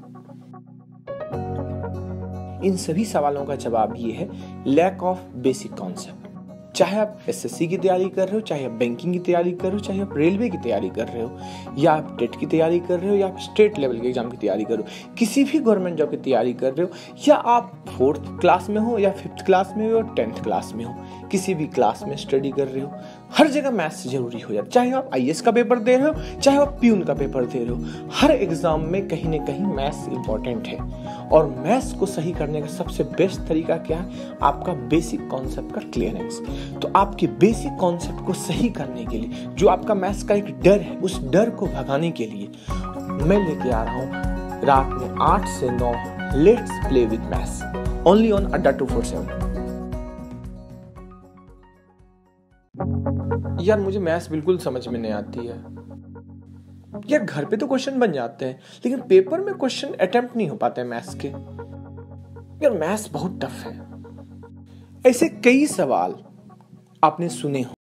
इन सभी सवालों का जवाब ये है लैक ऑफ बेसिक कॉन्सेप्ट चाहे आप एसएससी की तैयारी कर रहे हो चाहे आप बैंकिंग की तैयारी कर रहे हो चाहे आप रेलवे की तैयारी कर रहे हो या आप टेट की तैयारी कर रहे हो या आप स्टेट लेवल के एग्जाम की तैयारी कर रहे हो किसी भी गवर्नमेंट जॉब की तैयारी कर रहे हो या आप फोर्थ क्लास में हो या फिफ्थ क्लास में हो या टेंथ क्लास में हो किसी भी क्लास में स्टडी कर रहे हो हर जगह मैथ्स जरूरी हो जाता चाहे आप आई का पेपर दे रहे हो चाहे आप प्यून का पेपर दे रहे हो हर एग्ज़ाम में कहीं ना कहीं मैथ्स इंपॉर्टेंट है और मैथ्स को सही करने का सबसे बेस्ट तरीका क्या है आपका बेसिक कॉन्सेप्ट का क्लियरेंस तो आपके बेसिक कॉन्सेप्ट को सही करने के लिए जो आपका मैथ्स का एक डर है उस डर को भगाने के लिए मैं लेके आ रहा हूँ रात में आठ से नौ let's play with maths only on Adda two four seven यार मुझे मैथ्स बिल्कुल समझ में नहीं आती है यार घर पे तो क्वेश्चन बन जाते हैं लेकिन पेपर में क्वेश्चन अटेम्प्ट नहीं हो पाते मैथ्स के यार मैथ्स बहुत टफ है ऐसे कई सवाल आपने सुने हो